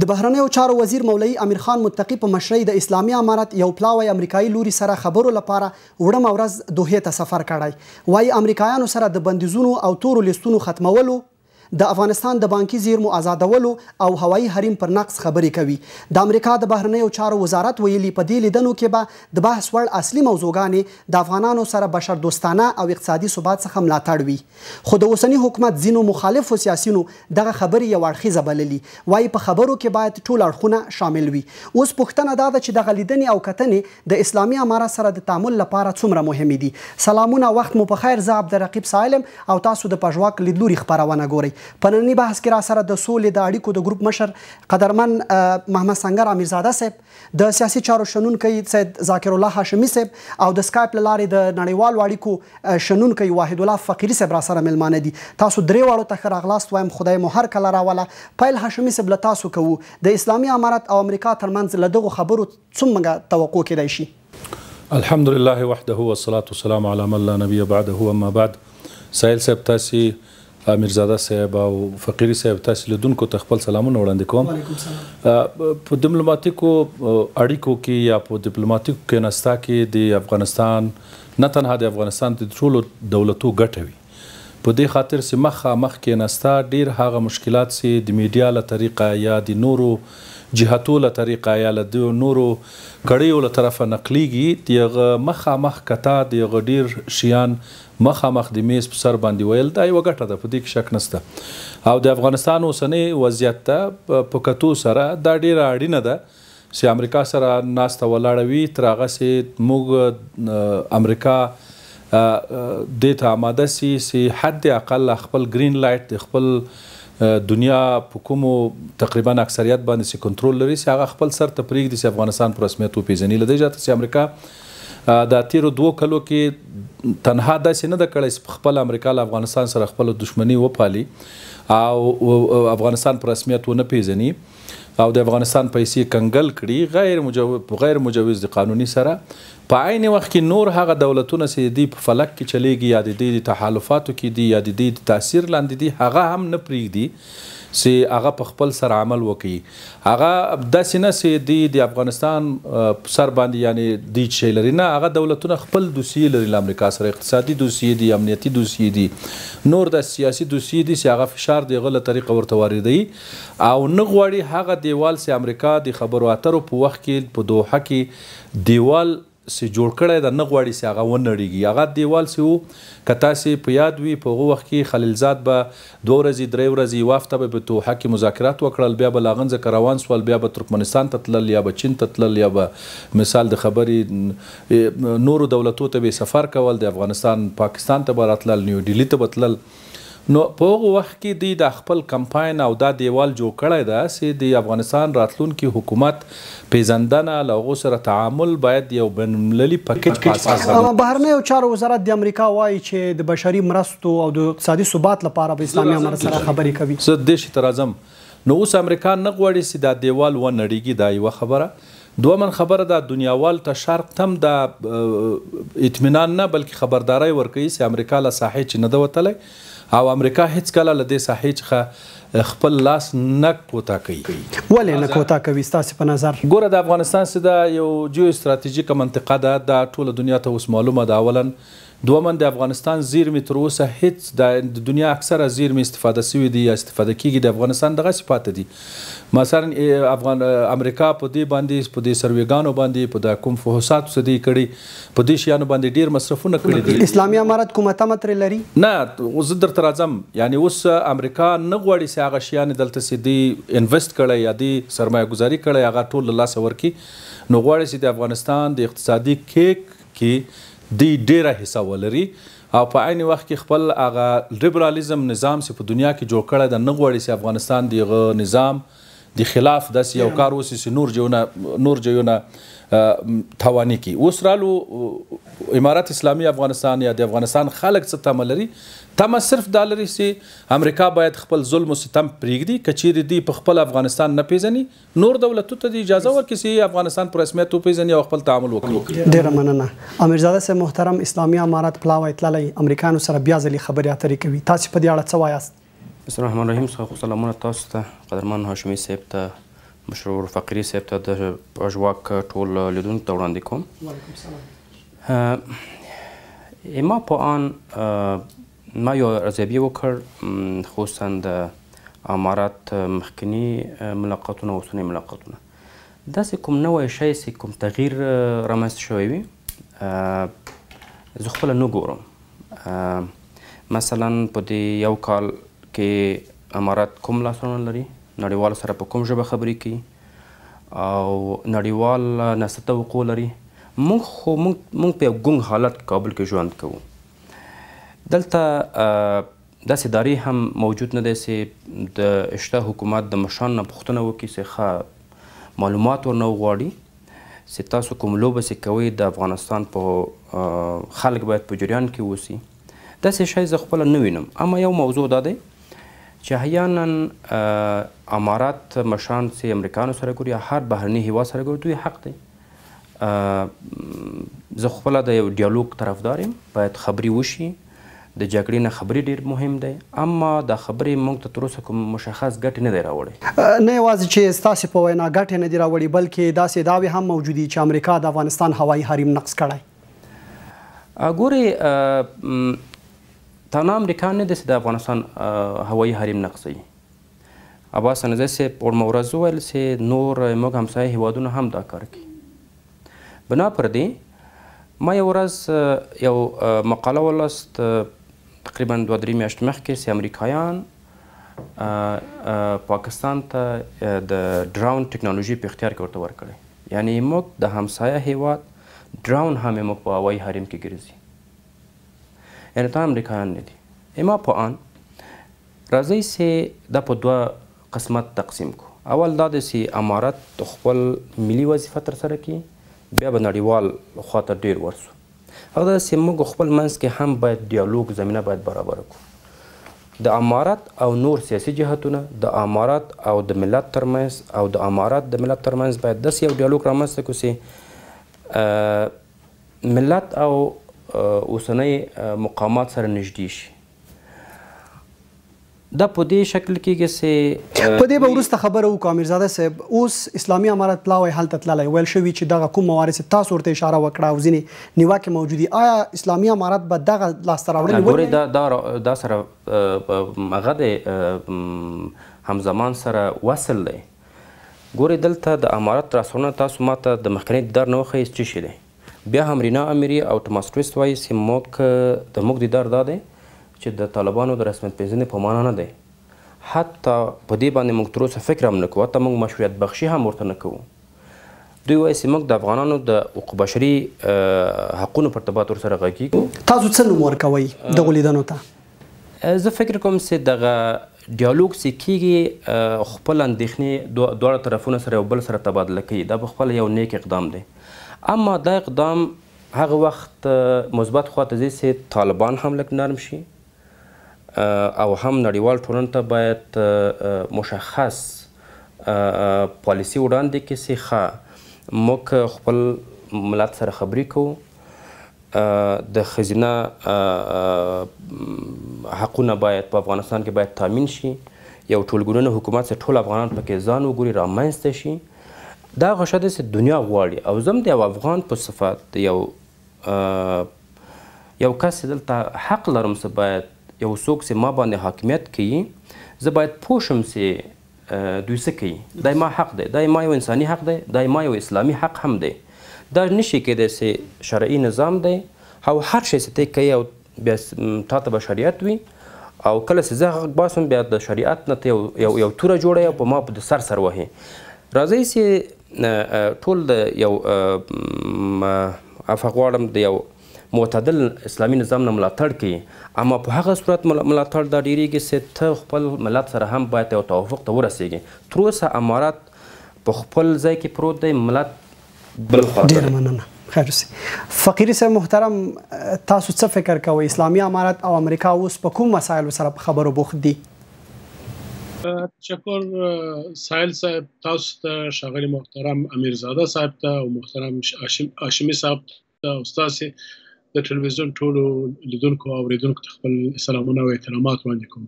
د بهرنیو چارو وزیر مولوی امیر خان متقی په مشرۍ د اسلامي امارت یو پلاوی امریکایي لوري سره خبرو لپاره وړم ورځ دوهې ته سفر کړی وای امریکایانو سره د بندیزونو او تورو لیستونو ختمولو د افغانستان د بانکي زیرمو آزادولو او هوایي حریم پر نقص خبرې کوي د امریکا د بهرنیو چارو وزارت ویلي په دې لیدنو کې به د بحث وړ اصلي موضوعګانې د افغانانو سره بشر دوستانه او اقتصادي ثبات څخه ملاتړ وي خو د اوسني حکومت ځینو مخالفو سیاسيونو دغه خبرې یو اړخیزه بللي وایي په خبرو کې باید ټول اړخونه شامل وي اوس پوښتنه دا ده چې دغه لیدنې او کتنې د اسلامي امارات سره د تعامل لپاره څومره مهمې دي سلامونه وخت مو په خیر زه عبدالرقیب سالم او تاسو د پژواک لیدلوري خبرونه ګورئ په نننی بحث کې را سره د سولې د اړیکو د ګروپ مشر قدرمن محمد سنگر امیرزاده صاحب د سیاسي چارو شنون کوي سید ذاکر الله هاشمی صاحب او د سکایپ لارې د نړیوالو اړیکو شنون کوي واحد الله فقیری صاحب را سره ملمانه دي تاسو درې واړو ته راغلاست وایم خدای مو هر کله راواله پایل هاشمی صاحب له تاسو کوو د اسلامي امارت او امریکا ترمنځ له دغو خبرو څومره توقع کېدای شي الحمد لله وحده والصلاة والسلام على من لا نبي بعده اما بعد سائل صاحب تاسي امیرزاده صاحب او فقيري صاحب تاسو لیدونکو ته خپل سلامونه وړاندې کوم په ډیپلوماټیکو اړیکو کې یا په ډیپلوماټیکو کې نستا کې د افغانستان نه تنها د افغانستان د ټولو دولتو ګټوي په دې خاطر چې مخه مخ کې نستا ډیر هغه مشکلات سي د میډیا له طریقه یا د نورو جهتو له طریقه یا له دوه نورو کړیو له طرفه نقلیږي دغه مخامخ کتا دغه ډیر شیان مخامخ د میز په سر باندې ویل دا یو ګټه ده په دې کې شک نشته او د افغانستان اوسنۍ وضعیت ته په کتو سره دا ډیره اړینه ده چې امریکا سره ناسته ولاړوي تر هغه چې موږ امریکا د ته آماده سي چې حد اقل خپل گرین لایټ خپل دنیا په کوم تقریبا اکثریت باندې سي کنټرول لري سي هغه خپل سر ته پریږدي سي افغانستان پر رسمیت او پیژنې لدی جاته سي امریکا دا تیر دوه کلو کې تنها داسې نه د کړې خپل امریکا له افغانستان سره خپل دښمنی وپالي او افغانستان پر رسمیت و نه پیژني او د افغانستان پیسې کنګل کړي غیر مجوز غیر مجوز د قانوني سره په عین وخت کې نور هغه دولتونه چې دی په فلک کې چلیږي یا د دې تحالفاتو کې دی یا د دې تاثیر لاندې دی هغه هم نه پریږدي سي هغه په خپل سر عمل وکړي هغه داسې نه سي د د افغانستان سر باندې یعنی د چیلري نه هغه دولتونه خپل دوسیې لري د امریکا سره اقتصادي دوسیې دي امنیتي دوسیې دي نور د سیاسي دوسیې دي چې هغه فشار دی غلط طریقه ورته واردي او نه غواړي هغه دیوال سي امریکا د خبرو اترو په وخت کې په دوحه کې دیوال سي جوړ کړی د نه غواړي سي هغه ونړيږي هغه دیوال سي وو کتا سي په یاد وي په هغه وخت کې خلیلزاد به دوه ورځې درې ورځې وافته به په توحه کې مذاکرات وکړل بیا به لاغنځ کروان سوال بیا به ترکمنستان ته تلل یا به چین ته تلل یا به مثال د خبرې نورو دولتو ته به سفر کول د افغانستان پاکستان ته به راتلل نیو ډیلی ته به تلل نو په هغه وخت کې دوی د خپل کمپاین او دا دیوال جوړ کړی دا چې د افغانستان راتلونکي حکومت پیژندنه لغو سره تعامل باید یو بنمللي پکیج کې اساس بهرنی او چارو وزارت د امریکا وایي چې د بشري مرستو او د اقتصادي ثبات لپاره به اسلامي امر سره خبرې کوي زه د شي ترازم نو اوس امریکا نه غواړي چې دا دیوال و نړیږي دا یو خبره دومن خبره د دنیاوال ته شرق تم د اطمینان نه بلکې خبرداري ورکوي چې امریکا له ساحې چې نه دوتلې او امریکا هیڅ کله له دې ساحې څخه خپل لاس نه کوتا کوي ولې نه کوتا کوي ستاسو په نظر ګوره د افغانستان سره یو جیو استراتیژیک منطقه ده د ټوله دنیا ته اوس معلومه ده اولن دومن د افغانستان زیرمې تر اوسه هیڅ د دنیا اکثره زیرمې استفاده شوي دي یا استفاده کیږي د افغانستان دغه صفات دي مثلا افغان امریکا په دې باندې په دې سرویګانو باندې په د کوم فحوصات څه دي کړي په دې شیانو باندې ډیر مصرفونه کړي دي اسلامي امارت کومه تمتر لري نه اوس در تر اعظم یعنی اوس امریکا نه غواړي چې هغه شیان دلته سیدی انویسټ کړي یا دي سرمایه گذاري کړي هغه ټول الله سور کی نو غواړي چې د افغانستان د اقتصادي کیک کې کی دی ډیره حصہ ولري او په عین وخت کې خپل هغه لیبرالیزم نظام چې په دنیا کې جوړ کړی د نه غوړي چې افغانستان دیغه نظام دی خلاف داس یو کار وسی چې نور جوړونه نور جوړونه توانی کی اوس رالو امارات اسلامی افغانستان یا د افغانستان خلک څه تملري تمه صرف ډالری سي امریکا باید خپل ظلم او ستم پرېږدي کچېرې دی په خپل افغانستان نه پیژني نور دولتو ته اجازه ورکړي چې افغانستان پر رسمیت وپیژني او خپل تعامل وکړي ډیر مننه امیرزاده سه محترم اسلامي امارات پلاوی تللی امریکانو سره بیا ځلې خبرې اترې کوي تاسو په دې اړه څه وایاست بسم الله الرحمن الرحیم خو سلامونه تاسو ته قدرمن هاشمي صاحب ته مشرور فقری صاحب ته د اجواک ټول لیدونکو ته وړاندې کوم وعلیکم السلام اما په ان ما یو ارزیابي وکړ خصوصا د امارات مخکنی ملاقاتونه او اوسنی ملاقاتونه داسې کوم نوی شی چې کوم تغییر رامنځته شوی وي زه خپله نه ګورم مثلا په دې یو کال کې امارات کوم لاسونه لري نړیوال سره په کوم ژبه خبرې کوي او نړیوال نسته توقع لري موږ خو موږ په ګنګ حالت کابل کې ژوند کوو دلته داسې ادارې هم موجود نه دی چې د شته حکومت د مشرانو نه پوښتنه وکړي چې ښه معلومات ورنه وغواړي چې تاسو کوم لوبه چې کوئ د افغانستان په خلک باید په جریان کې اوسي داسې شی زه خپله نه وینم اما یو موضوع دا دی چې احیانا امارات مشران چې امریکانو سره ګوري هر بهرني هیوا سره ګوري دوی حق دی زه خپله د یو ډیالوګ طرفدار یم باید خبرې وشي د جګړې نه خبرې ډیر مهم دی اما دا خبرې موږ ته تر اوسه کوم مشخص ګټ نه دی راوړی نه یوازې چې تاسو په وینا ګټ نه دی راوړی بلکې داسې داوی هم موجودي چې امریکا د افغانستان هوایي حریم نقص کړی ګوري تنها امریکا نه د افغانستان هوایي حریم نقصي عباس نزه سه پر مورز ول سه نور موږ همسایه هوادونه هم دا کار کوي بنا پر دې ما یو ورځ یو مقاله ولست تقریبا دوه درې میاشتې مخکې سي امریکایان پاکستان ته د ډراون ټکنالوژي په اختیار کې ورته ورکړې یعنی موږ د همسایه هیواد ډراون هم موږ په هوایي حریم کې ګرځي یعنی دا امریکایان نه دي اما په ان راځي سي دا په دوه قسمت تقسیم کو اول دا د سي امارت خپل ملي وظیفه تر سره کی بیا به نړیوال خواته ډیر ورسو او دا سه موږ خپل منځ کې هم باید ډیالوګ زمينه باید برابر کړو د امارات او نور سیاسي جهتونه د امارات او د ملت ترمنځ او د امارات د ملت ترمنځ باید داسې یو ډیالوګ رامنځته کړو چې ملت او اوسنۍ مقامات سره نږدې شي د په دې شکل کې چې په دې به ورسته خبره وکړم میرزاده صاحب اوس اسلامي امارت لاوې حل تتللی ویل شوې چې دغه کوم موارث تاسو ورته اشاره وکړه او ځینې نیواکې موجودي آیا اسلامي امارت به دغه لاسته راوړل ګوري دا دا دا سره هغه د همزمان سره وصل دی ګوري دلته د امارت راسونه تاسو ماته د مخکنی در نه وخیست چې شې بیا هم رینا اميري او ټماس کریست وایي چې موږ د موږ دیدار دا دی دا چې د طالبانو د رسمیت پیژنې په معنا نه دی حتی په دې باندې موږ تر اوسه فکر هم نه کوو حتی موږ مشروعیت بخشي هم ورته نه کوو دوی وایي چې موږ د افغانانو د حقوق بشري حقونو پر تبات ورسره غږیږو تاسو څه نوم ورکوئ دغو لیدنو ته زه فکر کوم چې دغه ډیالوګ چې کیږي خپل اندېښنې دواړه طرفونه سره یو بل سره تبادله کوي دا په خپل یو نیک اقدام دی اما دا اقدام هغه وخت مثبت خواته ځي چې طالبان هم لږ نرم شي او هم نړیوال ټولن ته باید مشخص پالیسی وړاندې کې سي ښه موږ خپل ملت سره خبرې کوو د خزینه حقونه باید په افغانستان کې باید تامین شي یو ټولګونه حکومت سره ټول افغانان پکې ځان وګوري رامنځته شي دا غوښه د دنیا غواړي او زم د افغان په صفات یو یو کس دلته حق لرم چې باید یو څوک چې ما باندې حاکمیت کوي زه باید پوه شم چې دوی څه کوي دا ما حق دی دا ما یو انساني حق دی دا ما یو اسلامي حق هم دی دا نشي کېدای چې شرعي نظام دی او هر شی چې ته کوي او بیا تا ته به شریعت وي او کله چې زه غږ باسم بیا د شریعت نه ته یو یو توره جوړوي او په ما په سر سر وهي راځئ چې ټول د یو عفه غواړم د یو معتدل اسلامي نظام نه ملاتړ کوي اما په هغه صورت ملاتړ دا ډیریږي چې ته خپل ملت سره هم باید یو توافق ته ورسیږي تر اوسه امارات په خپل ځای کې پروت دی ملت بل خواته ډیر مننه خیر سي فقيري صاحب محترم تاسو څه فکر کوئ اسلامي امارات او امریکا اوس په کوم مسایل سره په خبرو بوخت دي تشکر سایل صاحب تاسو ته شغلی محترم امیرزاده صاحب ته او محترم هاشم هاشمي صاحب ته استاد د ټلویزیون ټولو لیدونکو او اوریدونکو ته خپل سلامونه او احترامات وړاندې کوم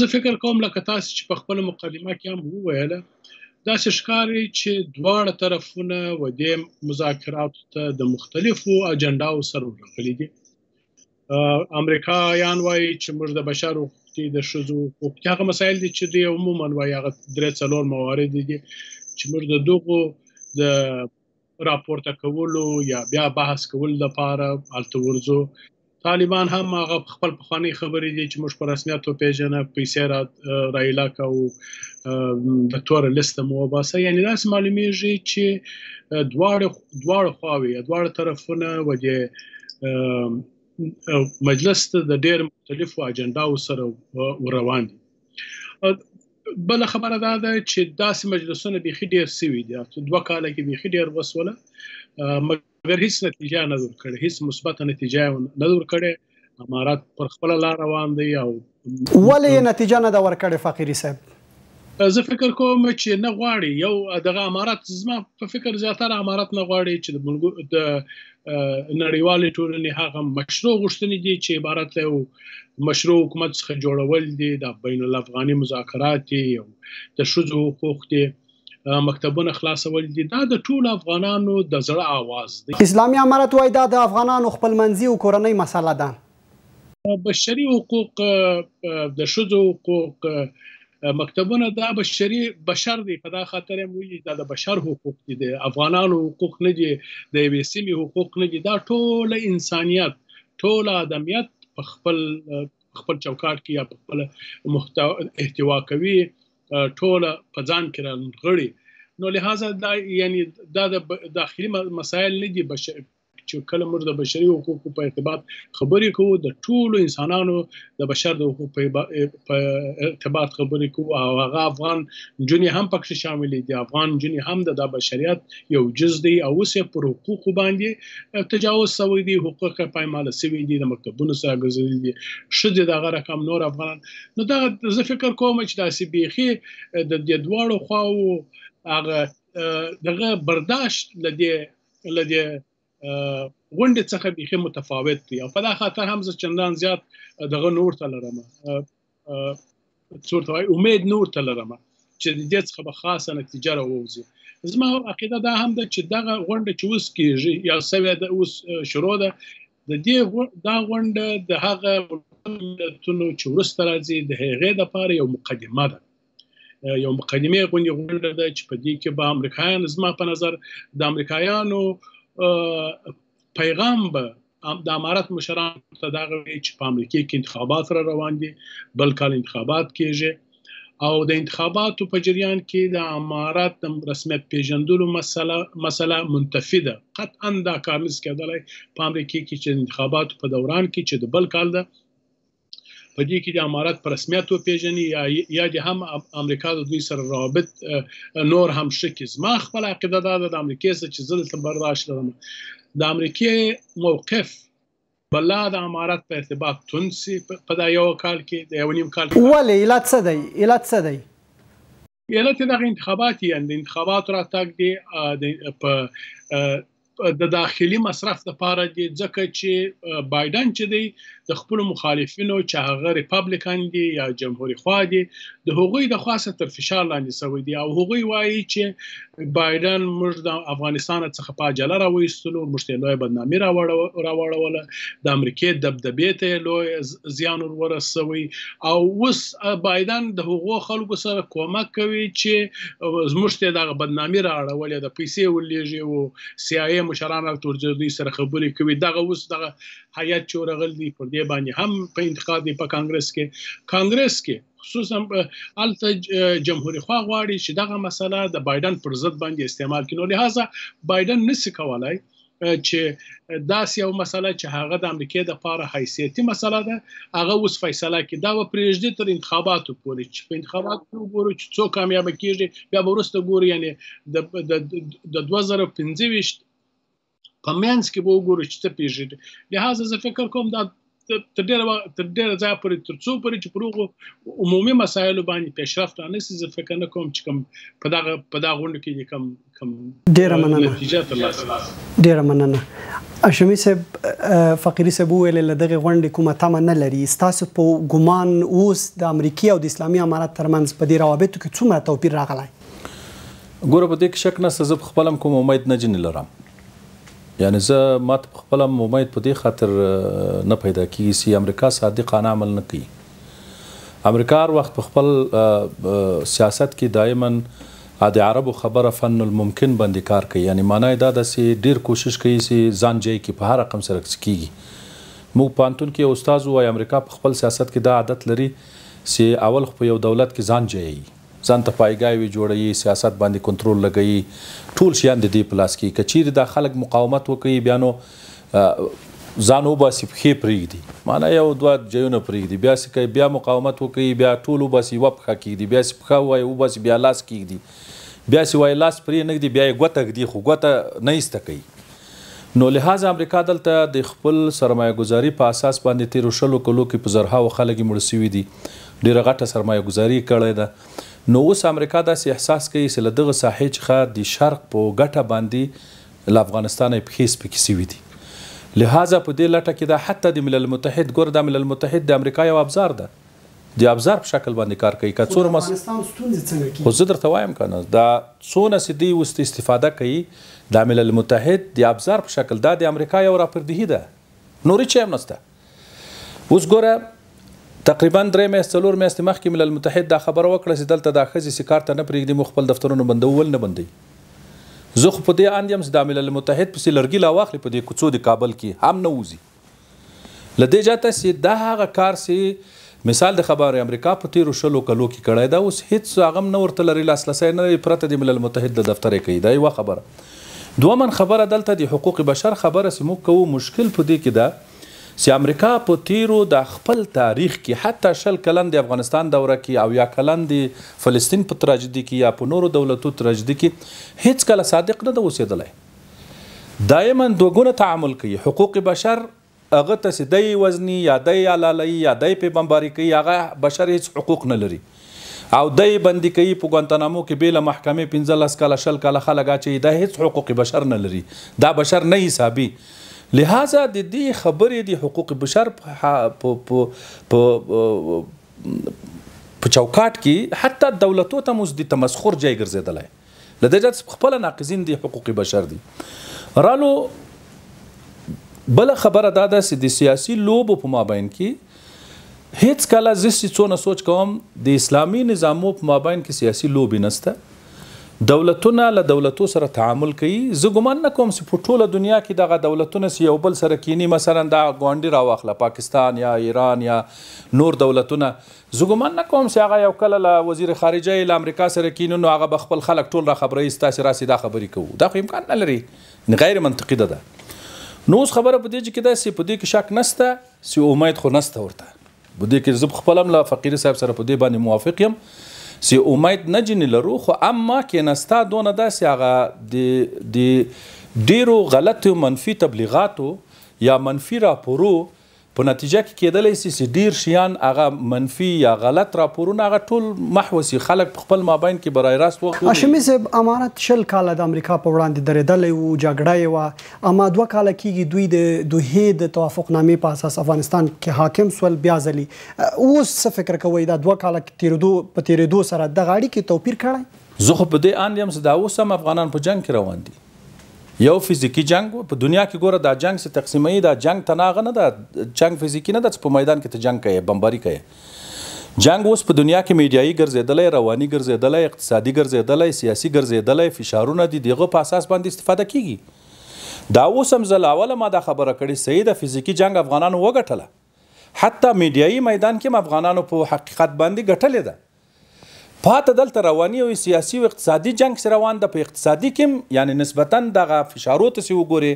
زه فکر کوم لکه تاسو چې په خپل مقدمه کې هم وویل دا ښکاری چې دواړه طرفونه و دې مذاکرات ته د مختلفو اجنډاو سره راغلي دي امریکا یان وایي چې موږ د بشر حقوقي د شذو حقوقي هغه مسایل دي چې د عموما وایي هغه درې څلور موارد دي چې موږ د دوغو د راپورته کولو یا بیا بحث کول لپاره الته ورزو طالبان هم هغه خپل پخوانی خبرې دي چې موږ په رسمیت او پیژنه پیسې را رایلا کو د تور لیست مو باسه یعنی دا معلومیږي چې دواړه دواړه خواوي دواړه طرفونه وجه مجلس ته د ډېر مختلفو اجنډاو سره روان دي بل خبره دا ده چې داسې مجلسونه بيخي ډیر سوي دي تر دوه کال کې بيخي ډیر وسوله مګر هیڅ نتیجه نه ورکړي هیڅ مثبت نتیجه نه ورکړي امارات پر خپل لار روان دي او ولې نتیجه نه دا ورکړي فقيري صاحب زه فکر کوم چې نه غواړي یو دغه امارات زما په فکر زیاتره امارات نه غواړي چې د ملګرو د نړیوال ټولنې هغه مشروع غوښتنې دي چې عبارت یو مشروع حکومت څخه جوړول دي د بین الافغاني مذاکرات یو د شوزو حقوق دي مکتبونه خلاصول دي دا د ټول افغانانو د زړه आवाज دی اسلامي امارات وای دا د افغانانو خپلمنځي او کورنۍ مسله ده بشري حقوق د شوزو حقوق مکتبونه دا بشري بشر دي په دا خاطر هم وی دا د بشر حقوق دي د افغانانو حقوق نه دي د ویسمي حقوق نه دي دا ټول انسانيت ټول ادمیت په خپل خپل چوکاټ کې یا په خپل محتوا احتوا کوي ټول په ځان کې رنغړي نو لہذا دا یعنی دا د داخلي مسایل نه دي چې کله موږ د بشري حقوقو په ارتباط خبرې کوو د ټولو انسانانو د بشر د حقوقو په ارتباط خبرې کوو او هغه افغان جنې هم پکې شامل دي افغان جنې هم د بشریت یو جز دی او اوسې پر حقوقو باندې تجاوز شوی دی حقوق پایماله شوی دي د مکتبونو سره ګرځېدل دي شته دغه رقم نور افغان نو دا زه فکر کوم چې د سی بیخي د دواړو خواو هغه دغه برداشت لدی لدی غونډې څخه بيخي متفاوت دي او په دا خاطر هم زه چندان زیات دغه نور ته لرم څورته امید نور ته لرم چې د دې څخه به خاصه نتیجه راوځي زما عقیده دا هم ده چې دغه غونډه چې اوس کیږي یا سوي د اوس شروع ده د دې دا غونډه د هغه ملتونو چې ورسته راځي د هغې لپاره یو مقدمه ده یو مقدمه غونډه غونډه ده چې په دې کې به امریکایان زما په نظر د امریکایانو پیغام به د امارات مشران ته دا غوي چې په امریکا کې انتخابات را روان دي بل کال انتخابات کېږي او د انتخاباتو په جریان کې د امارات د رسمیت پیژندلو مسله مسله منتفي ده قطعا دا کار نس کېدلی په امریکا کې چې انتخاباتو په دوران کې چې د بل کال ده په دې کې د امارات پر رسمیت وپیژني یا یا د هم امریکا د دوی سره روابط نور هم شکی زما خپل عقیده ده د امریکای څخه چې زل برداشت لرم د امریکای موقف بلا د امارات په ارتباط تونسي په دا یو کال کې د یو نیم کال ولې علت څه دی علت څه دی علت دغه انتخابات یعنی د انتخابات را تاک دی په د داخلي مصرف لپاره دی ځکه چې بایدن چې دی د خپل مخالفینو چې هغه ریپابلیکن دي یا جمهور خوا دي د هغوی د خاصه تر فشار لاندې سوی دي او هغوی وایي چې بایدن موږ د افغانستان څخه په جله راوېستلو موږ ته لوی بدنامي راوړول د امریکای دبدبې ته لوی زیان ورسوي او اوس بایدن د هغو خلکو سره کومک کوي چې زموږ ته د بدنامي راوړول د پیسې ولېږي او سی آی ای مشرانو تورځدي سره خبرې کوي دغه اوس دغه حیات چورغل دي پر دې دې باندې هم په انتقاد دی په کانګرس کې کانګرس کې خصوصا الته جمهور خوا غواړي چې دغه مسله د بایدن پر ضد باندې استعمال کینو لہذا بایدن نسی کولای چې دا یو مسله چې هغه د امریکای د پاره حیثیتي مسله ده هغه اوس فیصله کې دا و پرېږدي تر انتخاباتو پورې چې په انتخاباتو وګورو چې څوک کامیاب کیږي بیا ورسته ګورو یعنی د 2025 په مینس کې به وګورو چې څه پیژدي لہذا زه فکر کوم دا تر ډیره تر ډیره ځا پورې تر څو پورې چې پروغو عمومي مسایلو باندې پیشرفت نه سي زه فکر نه کوم چې کوم په دغه په دغه غونډه کې کوم کوم ډیره مننه نتیجه ترلاسه ډیره مننه اشمی صاحب فقری صاحب ویل له دغه غونډې کومه تمه نه لري تاسو په ګومان اوس د امریکای او د اسلامي امارات ترمنځ په دې روابطو کې څومره توپیر راغلی ګوره په دې کې شک نه سزب خپلم کوم امید نه جن لرم یعنی زه مات خپل امید په دې خاطر نه پیدا کیږي چې امریکا صادقانه عمل نه کوي امریکا هر وخت په خپل سیاست کې دایما د عربو خبره فن الممکن باندې کار کوي یعنی معنی دا ده چې ډیر کوشش کوي چې ځان جاي کې په هر رقم سره کیږي مو پانتون کې استاد وای امریکا په خپل سیاست کې دا عادت لري چې اول خو یو دولت کې ځان جاي ځان ته پایګاوي جوړوي سیاست باندې کنټرول لګوي ټول شیان د دې په لاس کې کچیر د خلک مقاومت وکړي بیا نو ځان وباسي پښې پرېږدي معنا یو دوه ځایونه پرېږدي بیا سکه بیا مقاومت وکړي بیا ټول وباسي یوه پښه کېږدي بیا سې پښه ووایي وباسي بیا لاس کېږدي بیا سې وایي لاس پرې نه ږدي بیا یې ګوته ږدي خو ګوته نه ایسته کوي نو لهدا امریکا دلته د خپل سرمایه گذاری په اساس باندې تیر شلو کلو کې په زرها او خلګي مړسوي دي ډیره غټه سرمایه گذاری کړې ده نو اوس امریکا داسې احساس کوي چې له دغه ساحې څخه د شرق په ګټه باندې له افغانستانه پخې سپکې سوي دي لهدا په دې لټه کې دا حتی د ملل متحد ګور د ملل متحد د امریکا یو ابزار ده د ابزار په شکل باندې کار کوي که څوره مس خو زه درته وایم کنه دا څونه سدي وست استفاده کوي د ملل متحد د ابزار په شکل دا د امریکا یو راپردهي ده نورې چیم نسته اوس ګوره تقریبا درې مې څلور مې مخکې ملل متحد دا خبره وکړه چې دلته د خزي سکار ته نه پرېږدي مخ خپل دفترونو بندول نه بندي زه خو په دې اند یم چې د ملل متحد په لرګي لا واخلې په دې کوڅو د کابل کې هم نه وځي لدې جاته چې دا هغه کار سي مثال د خبره امریکا په تیرو شلو کلو کې کړای دا اوس هیڅ هغه نه ورته لري لاسلسي نه پرته د ملل متحد د دفتر کې دا یو خبره دومن خبره دلته د حقوق بشر خبره سمو کوو مشکل په دې کې ده سی امریکا په تیرو د خپل تاریخ کې حتی شل کلن د افغانستان دوره کې او یا کلن د فلسطین په تراژیدي کې یا په نورو دولتو تراژیدي کې هیڅ کله صادق نه دا اوسېدلی دایما دوګونه تعامل کوي حقوق بشر هغه ته سیدی وزنی یا دی علالای یا دی په بمباری کوي هغه بشر هیڅ حقوق نه لري او دی بندي کوي په ګوانتنامو کې بیل محکمه 15 کاله شل کاله خلګا چې دا هیڅ حقوق بشر نه لري دا بشر نه حسابي لہذا د دې خبرې د حقوق بشر په په په چوکاټ کې حتی دولتو ته مزدي تمسخر ځای ګرځیدلای لدجات خپل ناقضین دي حقوق بشر دي رالو بل خبره دا ده چې د سیاسي لوب په مابین کې هیڅ کله زسې څونه سوچ کوم د اسلامی نظامو په مابین کې سیاسي لوب نشته دولتونه له دولتو سره تعامل کوي زه ګمان نه کوم چې په ټوله دنیا کې دغه دولتونه یو بل سره کینی مثلا دا ګوانډي راواخله پاکستان یا ایران یا نور دولتونه زه ګمان نه کوم چې هغه یو کله له وزیر خارجه له امریکا سره کینی نو هغه بخپل خلک ټول را خبري ستاسو راسي دا خبري کوو دا خو امکان نه لري غیر منطقي ده نو اوس خبره په دې کې دا سي په دې کې شک نسته سي امید خو نسته ورته په دې کې زه خپلم له فقیر صاحب سره په دې باندې موافق یم سی امید نه جن لرو خو اما کې نستا دونه داسې هغه د د ډیرو غلط منفي تبلیغاتو یا منفي راپورو په نتیجه کې کېدلای شي چې ډیر شیان هغه منفي یا غلط راپورونه هغه ټول محو سي خلک خپل مابین کې برای راست وخت هاشمي صاحب امانت شل کال د امریکا په وړاندې درېدلې او جګړه یې و اما دوه کال کېږي دوی د دوه د توافقنامې په اساس افغانستان کې حاکم سول بیا ځلی اوس څه فکر کوي دا دوه کال تیرېدو په تیرېدو سره د غاړي کې توپیر کړای زه خو په دې ان یم چې دا اوس هم افغانان په جنگ کې روان دي یو فزیکی جنگ په دنیا کې ګوره دا جنگ سي تقسیمي دا جنگ تناغه نه دا جنگ فزیکی نه د په میدان کې ته جنگ کوي بمباری کوي جنگ اوس په دنیا کې میډیایي ګرځیدلې رواني ګرځیدلې اقتصادي ګرځیدلې سیاسي ګرځیدلې فشارونه دي دغه په اساس باندې استفاده کیږي دا اوس هم زل اوله ما دا خبره کړې صحیح د فزیکی جنگ افغانانو وګټله حتی میډیایي میدان کې افغانانو په حقیقت باندې ګټلې ده پاته دلته رواني او سیاسي او اقتصادي جنگ سره روان ده په اقتصادي کې یعنی نسبتا دغه فشارو ته سی وګوري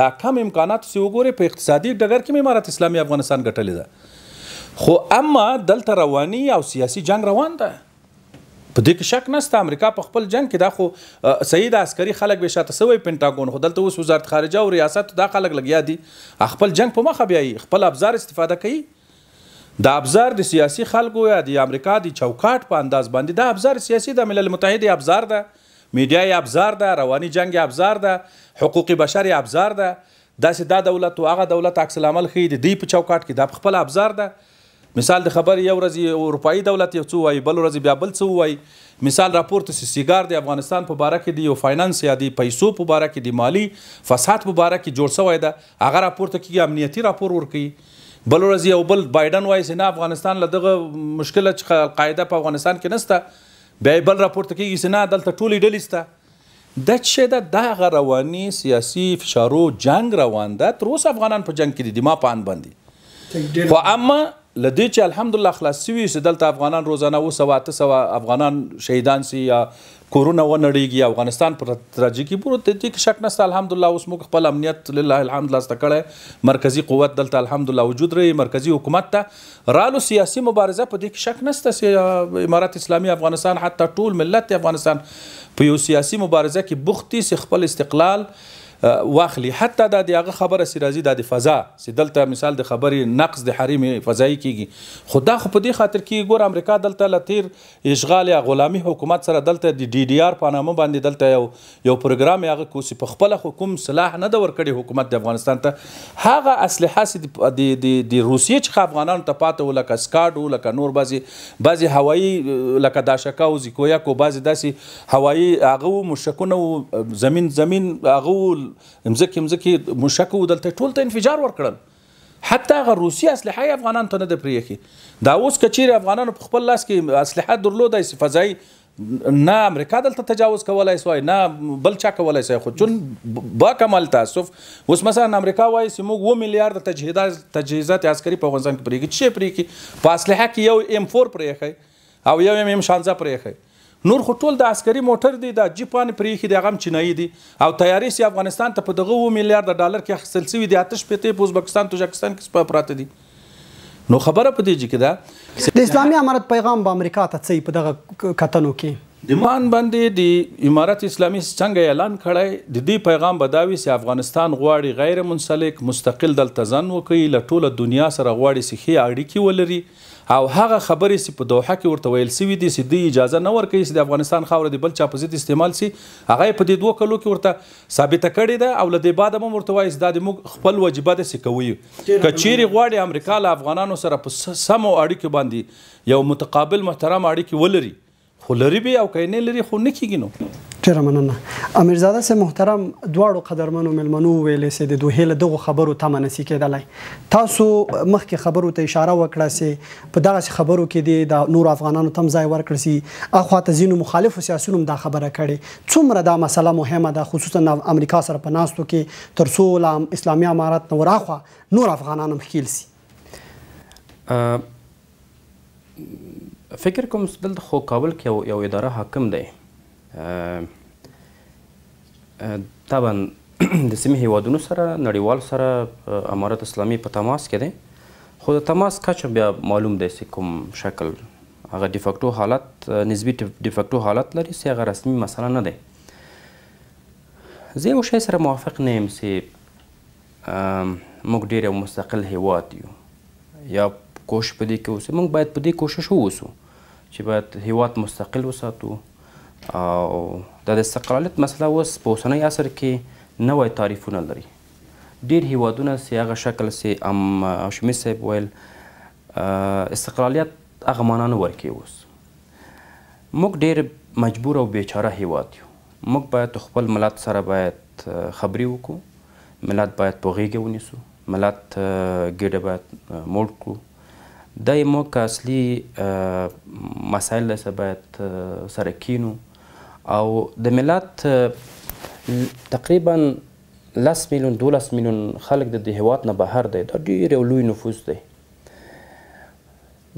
دا کم امکانات سی وګوري په اقتصادي ډګر کې امارات اسلامي افغانستان ګټلې ده خو اما دلته رواني او سیاسي جنگ روان ده په دې کې شک نشته امریکا په خپل جنگ کې دا خو سید عسکري خلک به شاته سوی پینټاګون خو دلته اوس وزارت خارجه او ریاست دا خلک لګیا دي خپل جنگ په مخه بیاي خپل ابزار استفاده کوي دا ابزار د سیاسي خلکو یا د امریکا د چوکاټ په انداز باندې دا ابزار سیاسي د ملل متحد ابزار ده میډیا یې ابزار ده رواني جنگ یې ابزار ده حقوق بشر یې ابزار ده داسې دا دولت او هغه دولت عکس العمل ښیي د دې په چوکاټ کې دا خپل ابزار ده مثال د خبر یو ورځ اروپאי دولت یو څو وای بل ورځ بیا بل څو وای مثال راپورته سي سیګار د افغانستان په باره کې دی یو فاینانس یا دی پیسو په باره کې دی مالی فساد په باره کې جوړ شوی ده هغه راپورته کې امنیتی راپور ورکړي بل ورځ یو بل بایدن وایي چې نه افغانستان له دغه مشکله چې قاعده په افغانستان کې نسته بیا بل راپورته کیږي چې نه دلته ټولې ډلې شته دا چې دا دغه رواني سیاسي فشارو جنگ روان ده تر اوسه افغانان په جنگ کې دي ما په ان باندې خو اما لدې چې الحمدلله خلاص شوي چې دلته افغانان روزانه اوس سوه اته سوه افغانان شهیدان سي یا کورونه ونړېږي افغانستان پر تراجیکي پروت دی دې کې شک نشته الحمدلله اوس موږ خپل امنیت لله الحمد لاسته کړی مرکزي قوت دلته الحمدلله وجود لري مرکزي حکومت ته رالو سیاسي مبارزه په دې کې شک نشته چې امارات اسلامي افغانستان حتی ټول ملت افغانستان په یو سیاسي مبارزه کې بوخت دي خپل استقلال واخلي حتی دا د هغه خبره سي راځي د فضا سي دلته مثال د خبرې نقص د حریم فضایي کیږي خو دا خو په دې خاطر کې ګور امریکا دلته لتیر اشغال یا غلامي حکومت سره دلته د ډي ډي آر په نامه باندې دلته یو یو پروګرام هغه کوسي په خپل حکم سلاح نه دا ورکړي حکومت د افغانستان ته هغه اسلحه سي د د د روسیې څخه افغانانو ته پاتې ولکه سکاډ ولکه نور بازي بازي هوایی لکه داشکا او زیکویا کو بازي داسي هوایی هغه مشکونه زمين زمين هغه مزکه مزکه مشکو دلته ټول ته انفجار ورکړل حتی هغه روسی اسلحه افغانان ته نه د پریخي دا اوس کچیر افغانانو په خپل لاس کې اسلحه درلودای فضائي نه امریکا دلته تجاوز کولای سوای نه بل چا کولای سوای خو چون با کمال تاسف اوس مثلا امریکا وایي چې موږ 2 میلیارډ تجهیزات تجهیزات عسکري په افغانستان کې پرېږي چې پرېږي په اسلحه کې یو ام 4 پرېخی او یو ام 16 پرېخی نور خو ټول د عسکري موټر دی د جپان پریخي د غم چینایي دی او تیاری سي افغانستان ته په دغه 2 میلیارډ ډالر کې حاصل شوی دی آتش پته په ازبکستان تاجکستان کې سپه پراته دي نو خبره پدې چې کده د اسلامي امارت پیغام په امریکا ته څه په دغه کتنو کې د مان باندې د امارت اسلامي څنګه اعلان کړی د دې پیغام بداوي چې افغانستان غواړي غیر منسلک مستقل دل تزن وکړي لټول دنیا سره غواړي سخي اړیکی ولري او هغه خبرې چې په دوحه کې ورته ویل سوي دي چې دوی اجازه نه ورکوي چې د افغانستان خاوره د بل چا په ضد استعمال سي هغه په دې دوه کلو کې ورته ثابته کړې ده او له دې بعد هم ورته وایي چې دا د موږ خپل وجیبه داسې کوي که چیرې غواړي امریکا له افغانانو سره په سمو اړیکو باندې یو متقابل محترم اړیکې ولري خو لري به او کینې لري خو نه کیږي نو ډیر مننه امیرزاده سه محترم دواړو قدرمنو ملمنو ویلې سه د دوه له دغه خبرو تمه نسی کېدلای تاسو مخکې خبرو ته اشاره وکړه سه په دغه خبرو کې د نور افغانانو تم ځای ورکړ سي اخوا ته زینو مخالف سیاسونو دا خبره کړي څومره دا مسله مهمه ده خصوصا امریکا سره په ناستو کې تر څو لام اسلامي امارات نور اخوا نور افغانانو مخکیل سي فکر کوم دلته خو کابل کې یو اداره حاکم دی طبعا د سیمې هیوادونو سره نړیوال سره امارت اسلامي په تماس کې دی خو د تماس کچه بیا معلوم دی چې کوم شکل هغه ډیفکټو حالت نسبی ډیفکټو حالت لري چې هغه رسمي مسله نه دی زه یو شی سره موافق نه یم چې موږ ډېر مستقل هیواد یو یا کوشش په دې کې اوسه موږ باید په دې کوشش ووسو چې باید هیواد مستقل وساتو او د استقلالیت مسله اوس په اوسنۍ عصر کې نوی تعریفونه لري ډیر هیوادونه سی هغه شکل سی ام شمی صاحب ویل استقلالیت هغه معنا نه ورکوي اوس موږ ډیر مجبور او بیچاره هیواد یو موږ باید خپل ملت سره باید خبري وکړو ملت باید په غیږه ونیسو ملت ګډه باید موړ کړو دا موږ اصلي مسایل سره باید سره کینو او د ملت تقریبا لس میلیون دولس میلیون خلک د دې هیواد نه بهر دی دا ډېر یو لوی نفوس دی